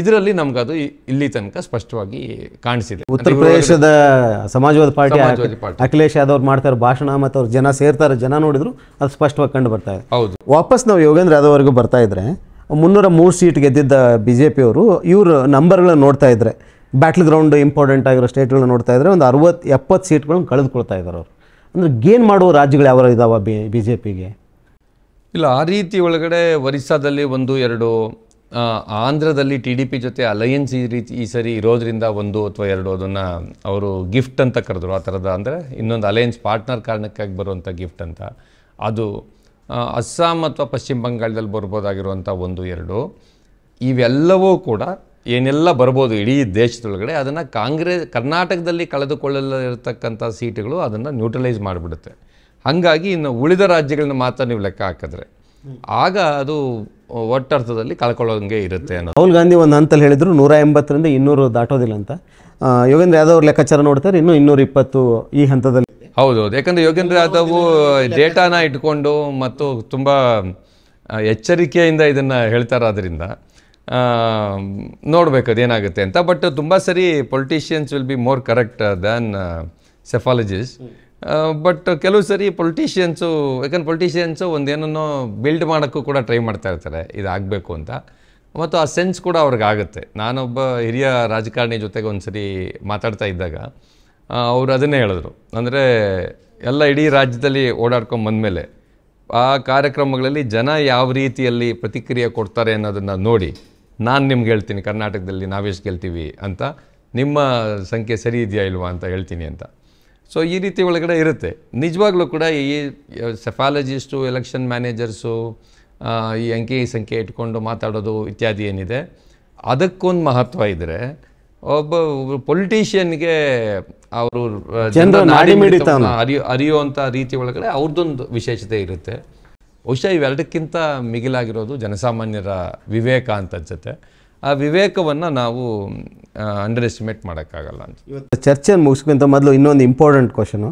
Speaker 2: ಇದರಲ್ಲಿ ಅದು ಇಲ್ಲಿ ತನಕ ಸ್ಪಷ್ಟವಾಗಿ ಕಾಣಿಸಿದೆ ಉತ್ತರ ಪ್ರದೇಶದ ಸಮಾಜವಾದ ಪಾರ್ಟಿ
Speaker 1: ಅಖಿಲೇಶ್ ಯಾದವ್ ಮಾಡ್ತಾ ಮಾಡ್ತಾರೆ ಭಾಷಣ ಮತ್ತು ಅವ್ರು ಜನ ಸೇರ್ತಾರೆ ಜನ ನೋಡಿದ್ರು ಅದು ಸ್ಪಷ್ಟವಾಗಿ ಕಂಡು ಬರ್ತಾ ಇದೆ ಹೌದು ವಾಪಸ್ ನಾವು ಯೋಗೇಂದ್ರ ಯಾದವ್ ಅವ್ರಿಗೂ ಬರ್ತಾ ಇದ್ರೆ ಮುನ್ನೂರ ಮೂರು ಸೀಟ್ ಗೆದ್ದಿದ್ದ ಬಿಜೆಪಿ ಅವರು ಇವ್ರ ಇವರು ನಂಬರ್ಗಳನ್ನ ನೋಡ್ತಾ ಇದ್ರೆ ಬ್ಯಾಟಲ್ ಗ್ರೌಂಡ್ ಇಂಪಾರ್ಟೆಂಟ್ ಆಗಿರೋ ಸ್ಟೇಟ್ಗಳನ್ನ ನೋಡ್ತಾ ಇದ್ರೆ ಒಂದು ಅರವತ್ತು ಎಪ್ಪತ್ತು ಸೀಟ್ಗಳನ್ನ ಕಳೆದುಕೊಳ್ತಾ ಇದ್ದಾರೆ ಅವರು ಅಂದ್ರೆ ಗೇನ್ ಮಾಡುವ ರಾಜ್ಯಗಳು ಯಾವ ಇದಾವೆ ಬಿ ಬಿ ಜೆ ಪಿಗೆ
Speaker 2: ಇಲ್ಲ ಆ ರೀತಿ ಒಳಗಡೆ ಒರಿಸ್ಸಾದಲ್ಲಿ ಒಂದು ಎರಡು ಆಂಧ್ರದಲ್ಲಿ ಟಿ ಡಿ ಪಿ ಜೊತೆ ಅಲಯನ್ಸ್ ಈ ರೀತಿ ಈ ಸರಿ ಇರೋದರಿಂದ ಒಂದು ಅಥವಾ ಎರಡು ಅದನ್ನು ಅವರು ಗಿಫ್ಟ್ ಅಂತ ಕರೆದ್ರು ಆ ಥರದ ಅಂದರೆ ಇನ್ನೊಂದು ಅಲಯನ್ಸ್ ಪಾರ್ಟ್ನರ್ ಕಾರಣಕ್ಕಾಗಿ ಬರುವಂಥ ಗಿಫ್ಟ್ ಅಂತ ಅದು ಅಸ್ಸಾಂ ಅಥವಾ ಪಶ್ಚಿಮ ಬಂಗಾಳದಲ್ಲಿ ಬರ್ಬೋದಾಗಿರುವಂಥ ಒಂದು ಎರಡು ಇವೆಲ್ಲವೂ ಕೂಡ ಏನೆಲ್ಲ ಬರ್ಬೋದು ಇಡೀ ದೇಶದೊಳಗಡೆ ಅದನ್ನು ಕಾಂಗ್ರೆಸ್ ಕರ್ನಾಟಕದಲ್ಲಿ ಕಳೆದುಕೊಳ್ಳಲಿರತಕ್ಕಂಥ ಸೀಟುಗಳು ಅದನ್ನು ನ್ಯೂಟ್ರಲೈಸ್ ಮಾಡಿಬಿಡುತ್ತೆ ಹಾಗಾಗಿ ಇನ್ನು ಉಳಿದ ರಾಜ್ಯಗಳನ್ನ ಮಾತ್ರ ನೀವು ಲೆಕ್ಕ ಹಾಕಿದ್ರೆ ಆಗ ಅದು ಒಟ್ಟರ್ಥದಲ್ಲಿ ಕಳ್ಕೊಳ್ಳೋಂಗೆ ಇರುತ್ತೆ ಅನ್ನೋ
Speaker 1: ರಾಹುಲ್ ಗಾಂಧಿ ಒಂದು ಹಂತಲ್ಲಿ ಹೇಳಿದ್ರು ನೂರ ಎಂಬತ್ತರಿಂದ ಇನ್ನೂರು ದಾಟೋದಿಲ್ಲ ಅಂತ ಯೋಗೇಂದ್ರ ಯಾದವ್ ಅವ್ರ ಲೆಕ್ಕಾಚಾರ ನೋಡ್ತಾರೆ ಇನ್ನೂ ಇನ್ನೂರ ಇಪ್ಪತ್ತು ಈ ಹಂತದಲ್ಲಿ
Speaker 2: ಹೌದು ಹೌದು ಯಾಕಂದ್ರೆ ಯೋಗೇಂದ್ರ ಯಾದವ್ ಡೇಟಾನ ಇಟ್ಕೊಂಡು ಮತ್ತು ತುಂಬ ಎಚ್ಚರಿಕೆಯಿಂದ ಇದನ್ನು ಅದರಿಂದ ನೋಡಬೇಕು ಅದೇನಾಗುತ್ತೆ ಅಂತ ಬಟ್ ತುಂಬ ಸರಿ politicians will be more correct than psephologist but ಕೆಲವು ಸರಿ ಪೊಲಿಟಿಷಿಯನ್ಸು ಯಾಕಂದ್ರೆ ಪೊಲಿಟಿಷಿಯನ್ಸು ಒಂದೇನೋ ಬಿಲ್ಡ್ ಮಾಡೋಕ್ಕೂ ಕೂಡ ಟ್ರೈ ಮಾಡ್ತಾ ಇರ್ತಾರೆ ಇದಾಗಬೇಕು ಅಂತ ಮತ್ತು ಆ ಸೆನ್ಸ್ ಕೂಡ ಆಗುತ್ತೆ ನಾನೊಬ್ಬ ಹಿರಿಯ ರಾಜಕಾರಣಿ ಜೊತೆಗೆ ಒಂದು ಸರಿ ಮಾತಾಡ್ತಾ ಇದ್ದಾಗ ಅವರು ಅದನ್ನೇ ಹೇಳಿದ್ರು ಅಂದರೆ ಎಲ್ಲ ಇಡೀ ರಾಜ್ಯದಲ್ಲಿ ಓಡಾಡ್ಕೊಂಡು ಮೇಲೆ ಆ ಕಾರ್ಯಕ್ರಮಗಳಲ್ಲಿ ಜನ ಯಾವ ರೀತಿಯಲ್ಲಿ ಪ್ರತಿಕ್ರಿಯೆ ಕೊಡ್ತಾರೆ ಅನ್ನೋದನ್ನು ನೋಡಿ ನಾನು ನಿಮ್ಗೆ ಹೇಳ್ತೀನಿ ಕರ್ನಾಟಕದಲ್ಲಿ ನಾವೆಷ್ಟು ಗೆಲ್ತೀವಿ ಅಂತ ನಿಮ್ಮ ಸಂಖ್ಯೆ ಸರಿ ಇದೆಯಾ ಇಲ್ವಾ ಅಂತ ಹೇಳ್ತೀನಿ ಅಂತ ಸೊ ಈ ರೀತಿ ಒಳಗಡೆ ಇರುತ್ತೆ ನಿಜವಾಗ್ಲೂ ಕೂಡ ಈ ಸೆಫಾಲಜಿಸ್ಟು ಎಲೆಕ್ಷನ್ ಮ್ಯಾನೇಜರ್ಸು ಈ ಅಂಕಿ ಸಂಖ್ಯೆ ಇಟ್ಕೊಂಡು ಮಾತಾಡೋದು ಇತ್ಯಾದಿ ಏನಿದೆ ಅದಕ್ಕೊಂದು ಮಹತ್ವ ಇದ್ದರೆ ಒಬ್ಬ ಪೊಲಿಟಿಷಿಯನ್ಗೆ ಅವರು ಅರಿಯೋ ಅರಿಯುವಂಥ ರೀತಿ ಒಳಗಡೆ ಅವ್ರದ್ದೊಂದು ವಿಶೇಷತೆ ಇರುತ್ತೆ ಬಹುಶಃ ಇವೆರಡಕ್ಕಿಂತ ಮಿಗಿಲಾಗಿರೋದು ಜನಸಾಮಾನ್ಯರ ವಿವೇಕ ಅಂತ ಅನ್ಸುತ್ತೆ ಆ ವಿವೇಕವನ್ನು ನಾವು ಅಂಡರ್ ಎಸ್ಟಿಮೇಟ್ ಮಾಡೋಕ್ಕಾಗಲ್ಲ ಅಂತ
Speaker 1: ಇವತ್ತು ಚರ್ಚೆಯನ್ನು ಮುಗಿಸ್ಕೊಂತ ಮೊದಲು ಇನ್ನೊಂದು ಇಂಪಾರ್ಟೆಂಟ್ ಕ್ವಶನು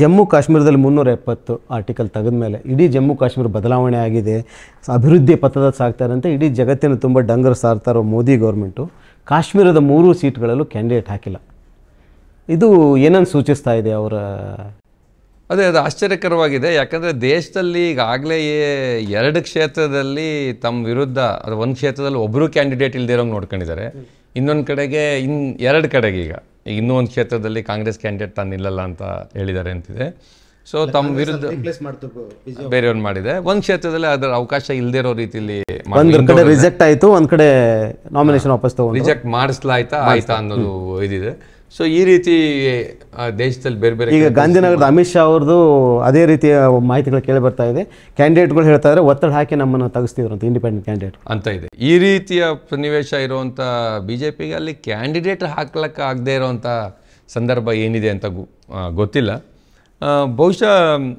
Speaker 1: ಜಮ್ಮು ಕಾಶ್ಮೀರದಲ್ಲಿ ಮುನ್ನೂರ ಎಪ್ಪತ್ತು ಆರ್ಟಿಕಲ್ ತೆಗೆದ ಮೇಲೆ ಇಡೀ ಜಮ್ಮು ಕಾಶ್ಮೀರ ಬದಲಾವಣೆ ಆಗಿದೆ ಅಭಿವೃದ್ಧಿ ಪಥದ ಸಾಗ್ತಾರಂತೆ ಇಡೀ ಜಗತ್ತಿನ ತುಂಬ ಡಂಗರ್ ಸಾರ್ತಾ ಇರೋ ಮೋದಿ ಗೌರ್ಮೆಂಟು ಕಾಶ್ಮೀರದ ಮೂರು ಸೀಟ್ಗಳಲ್ಲೂ ಕ್ಯಾಂಡಿಡೇಟ್ ಹಾಕಿಲ್ಲ ಇದು ಏನನ್ನು ಸೂಚಿಸ್ತಾ ಇದೆ ಅವರ
Speaker 2: ಅದೇ ಅದು ಆಶ್ಚರ್ಯಕರವಾಗಿದೆ ಯಾಕಂದರೆ ದೇಶದಲ್ಲಿ ಈಗಾಗಲೇ ಎರಡು ಕ್ಷೇತ್ರದಲ್ಲಿ ತಮ್ಮ ವಿರುದ್ಧ ಅದು ಒಂದು ಕ್ಷೇತ್ರದಲ್ಲಿ ಒಬ್ಬರು ಕ್ಯಾಂಡಿಡೇಟ್ ಇಲ್ದಿರೋಂಗೆ ನೋಡ್ಕೊಂಡಿದ್ದಾರೆ ಇನ್ನೊಂದು ಕಡೆಗೆ ಇನ್ ಎರಡು ಕಡೆಗೆ ಈಗ ಈಗ ಇನ್ನೂ ಕ್ಷೇತ್ರದಲ್ಲಿ ಕಾಂಗ್ರೆಸ್ ಕ್ಯಾಂಡಿಡೇಟ್ ತಾನು ನಿಲ್ಲಲ್ಲ ಅಂತ ಹೇಳಿದ್ದಾರೆ ಅಂತಿದೆ ಸೊ ತಮ್ಮ ವಿರುದ್ಧ ಬೇರೆಯವ್ರು ಮಾಡಿದೆ ಒಂದು ಕ್ಷೇತ್ರದಲ್ಲಿ ಅದರ ಅವಕಾಶ ಇಲ್ಲದೆ ಇರೋ ರೀತಿಯಲ್ಲಿ ಕಡೆ ರಿಜೆಕ್ಟ್
Speaker 1: ಆಯಿತು ಒಂದು ಕಡೆ ನಾಮಿನೇಷನ್ ವಾಪಸ್ ರಿಜೆಕ್ಟ್ ಮಾಡಿಸ್ಲಾಯ್ತಾ ಆಯ್ತಾ ಅನ್ನೋದು
Speaker 2: ಇದಿದೆ ಸೊ ಈ ರೀತಿ ದೇಶದಲ್ಲಿ ಬೇರೆ ಬೇರೆ ಈಗ ಗಾಂಧಿನಗರದ ಅಮಿತ್
Speaker 1: ಶಾ ಅವ್ರದ್ದು ಅದೇ ರೀತಿಯ ಮಾಹಿತಿಗಳು ಕೇಳಿ ಬರ್ತಾ ಇದೆ ಕ್ಯಾಂಡಿಡೇಟ್ಗಳು ಹೇಳ್ತಾ ಇದ್ದಾರೆ ಒತ್ತಡ ಹಾಕಿ ನಮ್ಮನ್ನು ತೆಗೆಸ್ತಿದ್ರು ಇಂಡಿಪೆಂಡೆಂಟ್ ಕ್ಯಾಂಡಿಡೇಟ್
Speaker 2: ಅಂತ ಇದೆ ಈ ರೀತಿಯ ಸನ್ನಿವೇಶ ಇರುವಂಥ ಬಿ ಜೆ ಪಿಗೆ ಅಲ್ಲಿ ಕ್ಯಾಂಡಿಡೇಟ್ ಹಾಕ್ಲಿಕ್ಕೆ ಆಗದೇ ಇರೋವಂಥ ಸಂದರ್ಭ ಏನಿದೆ ಅಂತ ಗೊತ್ತಿಲ್ಲ ಬಹುಶಃ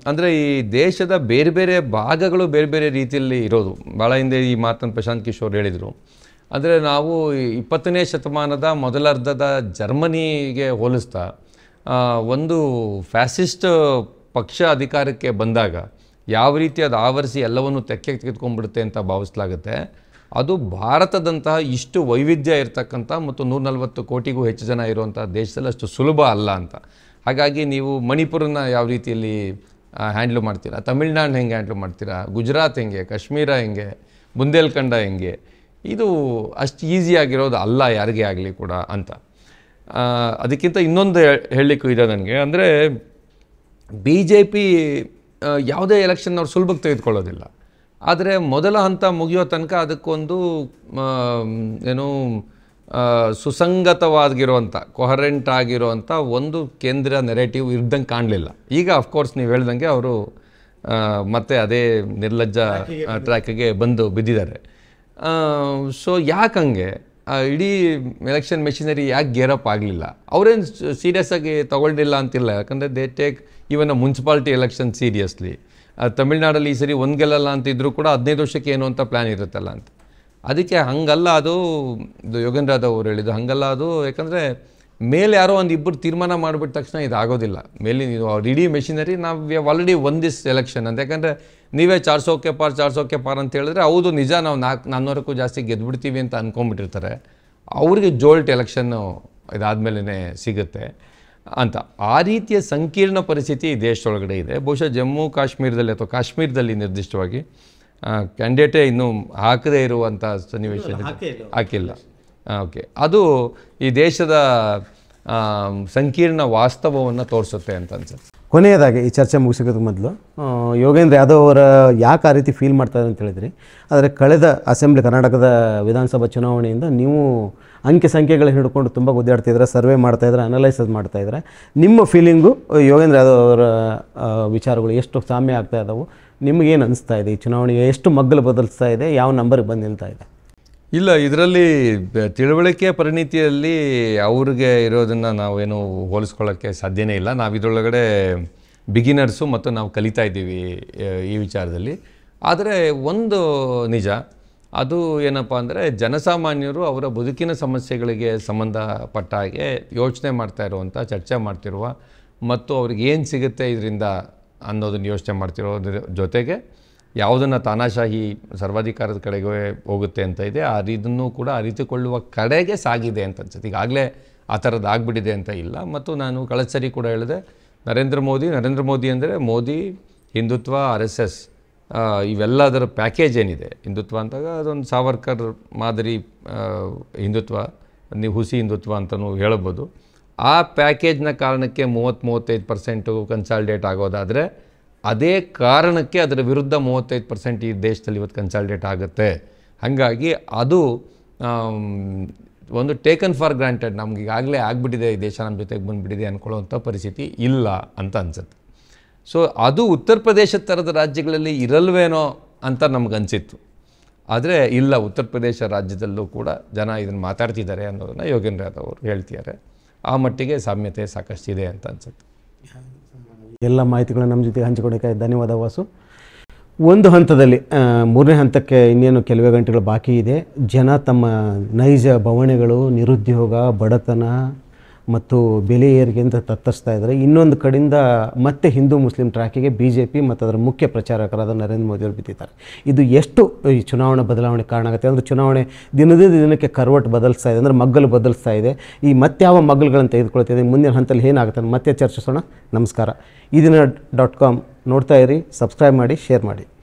Speaker 2: ಅಂದರೆ ಈ ದೇಶದ ಬೇರೆ ಬೇರೆ ಭಾಗಗಳು ಬೇರೆ ಬೇರೆ ರೀತಿಯಲ್ಲಿ ಇರೋದು ಭಾಳ ಹಿಂದೆ ಈ ಮಾತನ್ನು ಪ್ರಶಾಂತ್ ಕಿಶೋರ್ ಹೇಳಿದರು ಅಂದರೆ ನಾವು ಇಪ್ಪತ್ತನೇ ಶತಮಾನದ ಮೊದಲರ್ಧದ ಜರ್ಮನಿಗೆ ಹೋಲಿಸ್ತಾ ಒಂದು ಫ್ಯಾಸಿಸ್ಟ್ ಪಕ್ಷ ಅಧಿಕಾರಕ್ಕೆ ಬಂದಾಗ ಯಾವ ರೀತಿ ಅದು ಆವರಿಸಿ ಎಲ್ಲವನ್ನು ತೆಕ್ಕೆ ತೆಗೆದುಕೊಂಡ್ಬಿಡುತ್ತೆ ಅಂತ ಭಾವಿಸ್ಲಾಗುತ್ತೆ ಅದು ಭಾರತದಂತಹ ಇಷ್ಟು ವೈವಿಧ್ಯ ಇರತಕ್ಕಂಥ ಮತ್ತು ನೂರ ನಲವತ್ತು ಕೋಟಿಗೂ ಹೆಚ್ಚು ಜನ ಇರುವಂಥ ದೇಶದಲ್ಲಿ ಅಷ್ಟು ಸುಲಭ ಅಲ್ಲ ಅಂತ ಹಾಗಾಗಿ ನೀವು ಮಣಿಪುರನ ಯಾವ ರೀತಿಯಲ್ಲಿ ಹ್ಯಾಂಡ್ಲ್ ಮಾಡ್ತೀರಾ ತಮಿಳ್ನಾಡು ಹೆಂಗೆ ಹ್ಯಾಂಡ್ಲ್ ಮಾಡ್ತೀರಾ ಗುಜರಾತ್ ಹೆಂಗೆ ಕಾಶ್ಮೀರ ಹೆಂಗೆ ಬುಂದೇಲ್ಖಂಡ ಹೆಂಗೆ ಇದು ಅಷ್ಟು ಈಸಿಯಾಗಿರೋದು ಅಲ್ಲ ಯಾರಿಗೆ ಆಗಲಿ ಕೂಡ ಅಂತ ಅದಕ್ಕಿಂತ ಇನ್ನೊಂದು ಹೇಳಲಿಕ್ಕೂ ಇದೆ ನನಗೆ ಅಂದರೆ ಬಿ ಜೆ ಪಿ ಯಾವುದೇ ಎಲೆಕ್ಷನ್ ಅವ್ರು ಸುಲಭಕ್ಕೆ ತೆಗೆದುಕೊಳ್ಳೋದಿಲ್ಲ ಆದರೆ ಮೊದಲ ಹಂತ ಮುಗಿಯೋ ತನಕ ಅದಕ್ಕೊಂದು ಏನು ಸುಸಂಗತವಾಗಿರುವಂಥ ಕೊಹರೆಂಟ್ ಆಗಿರುವಂಥ ಒಂದು ಕೇಂದ್ರ ನೆರೆಟಿವ್ ಇರ್ದಂಗೆ ಕಾಣಲಿಲ್ಲ ಈಗ ಅಫ್ಕೋರ್ಸ್ ನೀವು ಹೇಳ್ದಂಗೆ ಅವರು ಮತ್ತೆ ಅದೇ ನಿರ್ಲಜ್ಜ ಟ್ರ್ಯಾಕಿಗೆ ಬಂದು ಬಿದ್ದಿದ್ದಾರೆ ಸೊ ಯಾಕೆ ಹಂಗೆ ಇಡೀ ಎಲೆಕ್ಷನ್ ಮೆಷಿನರಿ ಯಾಕೆ ಗೇರಪ್ ಆಗಲಿಲ್ಲ ಅವರೇನು ಸೀರಿಯಸ್ ಆಗಿ ತೊಗೊಂಡಿಲ್ಲ ಅಂತಿಲ್ಲ ಯಾಕಂದರೆ they take even municipality election seriously ತಮಿಳ್ನಾಡಲ್ಲಿ ಈ ಸರಿ ಒಂದು ಗೆಲ್ಲಲ್ಲ ಅಂತಿದ್ರು ಕೂಡ ಹದಿನೈದು ವರ್ಷಕ್ಕೆ ಏನು ಅಂತ ಪ್ಲ್ಯಾನ್ ಇರುತ್ತಲ್ಲ ಅಂತ ಅದಕ್ಕೆ ಹಂಗಲ್ಲ ಅದು ಯೋಗೇಂದ್ರ ಯಾದವ್ ಅವರು ಹೇಳಿದ್ದು ಹಂಗಲ್ಲ ಅದು ಯಾಕಂದರೆ ಮೇಲೆ ಯಾರೋ ಒಂದು ಇಬ್ಬರು ತೀರ್ಮಾನ ಮಾಡಿಬಿಟ್ಟ ತಕ್ಷಣ ಇದಾಗೋದಿಲ್ಲ ಮೇಲಿನ ಇದು ಇಡೀ ಮೆಷಿನರಿ ನಾವು we already won this election ಅಂತ ಯಾಕಂದರೆ ನೀವೇ ಚಾರ್ಸೋಕೆ ಪಾರ್ ಚಾರ್ಸೋಕೆ ಪಾರ್ ಅಂತ ಹೇಳಿದ್ರೆ ಹೌದು ನಿಜ ನಾವು ನಾಲ್ಕು ನಾನ್ನೂರಕ್ಕೂ ಜಾಸ್ತಿ ಗೆದ್ದುಬಿಡ್ತೀವಿ ಅಂತ ಅಂದ್ಕೊಂಬಿಟ್ಟಿರ್ತಾರೆ ಅವ್ರಿಗೆ ಜೋಲ್ಟ್ ಎಲೆಕ್ಷನ್ನು ಇದಾದಮೇಲೆ ಸಿಗುತ್ತೆ ಅಂತ ಆ ರೀತಿಯ ಸಂಕೀರ್ಣ ಪರಿಸ್ಥಿತಿ ದೇಶದೊಳಗಡೆ ಇದೆ ಬಹುಶಃ ಜಮ್ಮು ಕಾಶ್ಮೀರದಲ್ಲಿ ಅಥವಾ ಕಾಶ್ಮೀರದಲ್ಲಿ ನಿರ್ದಿಷ್ಟವಾಗಿ ಕ್ಯಾಂಡಿಡೇಟೇ ಇನ್ನೂ ಹಾಕದೇ ಇರುವಂಥ ಸನ್ನಿವೇಶ ಹಾಕಿಲ್ಲ ಓಕೆ ಅದು ಈ ದೇಶದ ಸಂಕೀರ್ಣ ವಾಸ್ತವವನ್ನು ತೋರಿಸುತ್ತೆ ಅಂತ ಅನ್ಸುತ್ತೆ
Speaker 1: ಕೊನೆಯದಾಗಿ ಈ ಚರ್ಚೆ ಮುಗಿಸೋದ್ರ ಮೊದಲು ಯೋಗೇಂದ್ರ ಯಾದವ್ ಅವರ ಯಾಕೆ ಆ ರೀತಿ ಫೀಲ್ ಮಾಡ್ತಾರೆ ಅಂತ ಹೇಳಿದ್ರಿ ಆದರೆ ಕಳೆದ ಅಸೆಂಬ್ಲಿ ಕರ್ನಾಟಕದ ವಿಧಾನಸಭಾ ಚುನಾವಣೆಯಿಂದ ನೀವು ಅಂಕಿ ಸಂಖ್ಯೆಗಳು ಹಿಡ್ಕೊಂಡು ತುಂಬ ಗುದ್ದಾಡ್ತಿದ್ರೆ ಸರ್ವೆ ಮಾಡ್ತಾಯಿದ್ರೆ ಅನಲೈಸಸ್ ಮಾಡ್ತಾಯಿದ್ರೆ ನಿಮ್ಮ ಫೀಲಿಂಗು ಯೋಗೇಂದ್ರ ಯಾದವ್ ಅವರ ವಿಚಾರಗಳು ಎಷ್ಟು ಸಾಮ್ಯ ಆಗ್ತಾ ಇದಾವೆ ನಿಮಗೇನು ಅನಿಸ್ತಾ ಇದೆ ಈ ಚುನಾವಣೆಗೆ ಎಷ್ಟು ಮಗ್ಗಲು ಬದಲಿಸ್ತಾ ಇದೆ ಯಾವ ನಂಬರ್ಗೆ ಬಂದು ನಿಲ್ತಾ ಇದೆ
Speaker 2: ಇಲ್ಲ ಇದರಲ್ಲಿ ತಿಳುವಳಿಕೆ ಪರಿಣಿತಿಯಲ್ಲಿ ಅವ್ರಿಗೆ ಇರೋದನ್ನು ನಾವೇನು ಹೋಲಿಸ್ಕೊಳ್ಳೋಕ್ಕೆ ಸಾಧ್ಯನೇ ಇಲ್ಲ ನಾವು ಇದರೊಳಗಡೆ ಬಿಗಿನರ್ಸು ಮತ್ತು ನಾವು ಕಲಿತಾ ಇದ್ದೀವಿ ಈ ವಿಚಾರದಲ್ಲಿ ಆದರೆ ಒಂದು ನಿಜ ಅದು ಏನಪ್ಪ ಅಂದರೆ ಜನಸಾಮಾನ್ಯರು ಅವರ ಬದುಕಿನ ಸಮಸ್ಯೆಗಳಿಗೆ ಸಂಬಂಧಪಟ್ಟ ಹಾಗೆ ಯೋಚನೆ ಮಾಡ್ತಾ ಇರುವಂಥ ಚರ್ಚೆ ಮಾಡ್ತಿರುವ ಮತ್ತು ಅವ್ರಿಗೆ ಏನು ಸಿಗುತ್ತೆ ಇದರಿಂದ ಅನ್ನೋದನ್ನು ಯೋಚನೆ ಮಾಡ್ತಿರೋ ಜೊತೆಗೆ ಯಾವುದನ್ನು ತಾನಾಶಾಹಿ ಸರ್ವಾಧಿಕಾರದ ಕಡೆಗೆ ಹೋಗುತ್ತೆ ಅಂತ ಇದೆ ಆ ಇದನ್ನು ಕೂಡ ಅರಿತುಕೊಳ್ಳುವ ಕಡೆಗೆ ಸಾಗಿದೆ ಅಂತ ಅನ್ಸುತ್ತೆ ಈಗಾಗಲೇ ಆ ಥರದ್ದು ಆಗಿಬಿಟ್ಟಿದೆ ಅಂತ ಇಲ್ಲ ಮತ್ತು ನಾನು ಕಳಚರಿ ಕೂಡ ಹೇಳಿದೆ ನರೇಂದ್ರ ಮೋದಿ ನರೇಂದ್ರ ಮೋದಿ ಅಂದರೆ Modi Hindutva R S S ಇವೆಲ್ಲದರ ಪ್ಯಾಕೇಜ್ ಏನಿದೆ ಹಿಂದುತ್ವ ಅಂತಾಗ ಅದೊಂದು ಸಾವರ್ಕರ್ ಮಾದರಿ ಹಿಂದುತ್ವ ನೀವು ಹುಸಿ ಹಿಂದುತ್ವ ಅಂತಲೂ ಹೇಳ್ಬೋದು ಆ ಪ್ಯಾಕೇಜ್ನ ಕಾರಣಕ್ಕೆ ಮೂವತ್ತು ಮೂವತ್ತೈದು ಪರ್ಸೆಂಟು ಕನ್ಸಾಲ್ಡೇಟ್ ಆಗೋದಾದರೆ ಅದೇ ಕಾರಣಕ್ಕೆ ಅದರ ವಿರುದ್ಧ ಮೂವತ್ತೈದು ಪರ್ಸೆಂಟ್ ಈ ದೇಶದಲ್ಲಿ ಇವತ್ತು ಕನ್ಸಾಲ್ಟೇಟ್ ಆಗುತ್ತೆ ಹಾಗಾಗಿ ಅದು ಒಂದು ಟೇಕನ್ ಫಾರ್ ಗ್ರಾಂಟೆಡ್ ನಮ್ಗೆ ಈಗಾಗಲೇ ಆಗಿಬಿಟ್ಟಿದೆ ಈ ದೇಶ ನಮ್ಮ ಜೊತೆಗೆ ಬಂದುಬಿಟ್ಟಿದೆ ಅಂದ್ಕೊಳ್ಳೋವಂಥ ಪರಿಸ್ಥಿತಿ ಇಲ್ಲ ಅಂತ ಅನಿಸುತ್ತೆ ಸೊ ಅದು ಉತ್ತರ ಪ್ರದೇಶ ಥರದ ರಾಜ್ಯಗಳಲ್ಲಿ ಇರಲ್ವೇನೋ ಅಂತ ನಮಗನ್ಸಿತ್ತು ಆದರೆ ಇಲ್ಲ ಉತ್ತರ ಪ್ರದೇಶ ರಾಜ್ಯದಲ್ಲೂ ಕೂಡ ಜನ ಇದನ್ನು ಮಾತಾಡ್ತಿದ್ದಾರೆ ಅನ್ನೋದನ್ನು ಯೋಗೇಂದ್ರ ಯಾದವ್ ಅವರು ಹೇಳ್ತಿದ್ದಾರೆ ಆ ಮಟ್ಟಿಗೆ ಸಾಮ್ಯತೆ ಸಾಕಷ್ಟಿದೆ ಅಂತ ಅನ್ಸುತ್ತೆ
Speaker 1: ಎಲ್ಲ ಮಾಹಿತಿಗಳನ್ನು ನಮ್ಮ ಜೊತೆ ಹಂಚಿಕೊಡೋಕ್ಕೆ ಧನ್ಯವಾದ ವಾಸು ಒಂದು ಹಂತದಲ್ಲಿ ಮೂರನೇ ಹಂತಕ್ಕೆ ಇನ್ನೇನು ಕೆಲವೇ ಗಂಟೆಗಳು ಬಾಕಿ ಇದೆ ಜನ ತಮ್ಮ ನೈಜ ಬವಣೆಗಳು ನಿರುದ್ಯೋಗ ಬಡತನ ಮತ್ತು ಬೆಲೆ ಅಂತ ತತ್ತರಿಸ್ತಾ ಇದ್ದಾರೆ ಇನ್ನೊಂದು ಕಡೆಯಿಂದ ಮತ್ತೆ ಹಿಂದೂ ಮುಸ್ಲಿಂ ಟ್ರ್ಯಾಕಿಗೆ ಬಿ ಜೆ ಪಿ ಮತ್ತು ಅದರ ಮುಖ್ಯ ಪ್ರಚಾರಕರಾದ ನರೇಂದ್ರ ಮೋದಿಯವರು ಬಿದ್ದಿದ್ದಾರೆ ಇದು ಎಷ್ಟು ಈ ಚುನಾವಣಾ ಬದಲಾವಣೆ ಕಾರಣ ಆಗುತ್ತೆ ಅಂದರೆ ಚುನಾವಣೆ ದಿನದಿಂದ ದಿನಕ್ಕೆ ಕರ್ವಟ್ ಬದಲಿಸ್ತಾ ಇದೆ ಅಂದರೆ ಮಗ್ಗಲು ಬದಲಿಸ್ತಾ ಇದೆ ಈ ಮತ್ತಾವ ಮಗ್ಗಲುಗಳನ್ನು ತೆಗೆದುಕೊಳ್ತಿದೆ ಮುಂದಿನ ಹಂತಲ್ಲಿ ಏನಾಗುತ್ತೆ ಮತ್ತೆ ಚರ್ಚಿಸೋಣ ನಮಸ್ಕಾರ ಈ ಡಾಟ್ ಕಾಮ್ ನೋಡ್ತಾ ಇರಿ ಸಬ್ಸ್ಕ್ರೈಬ್ ಮಾಡಿ ಶೇರ್ ಮಾಡಿ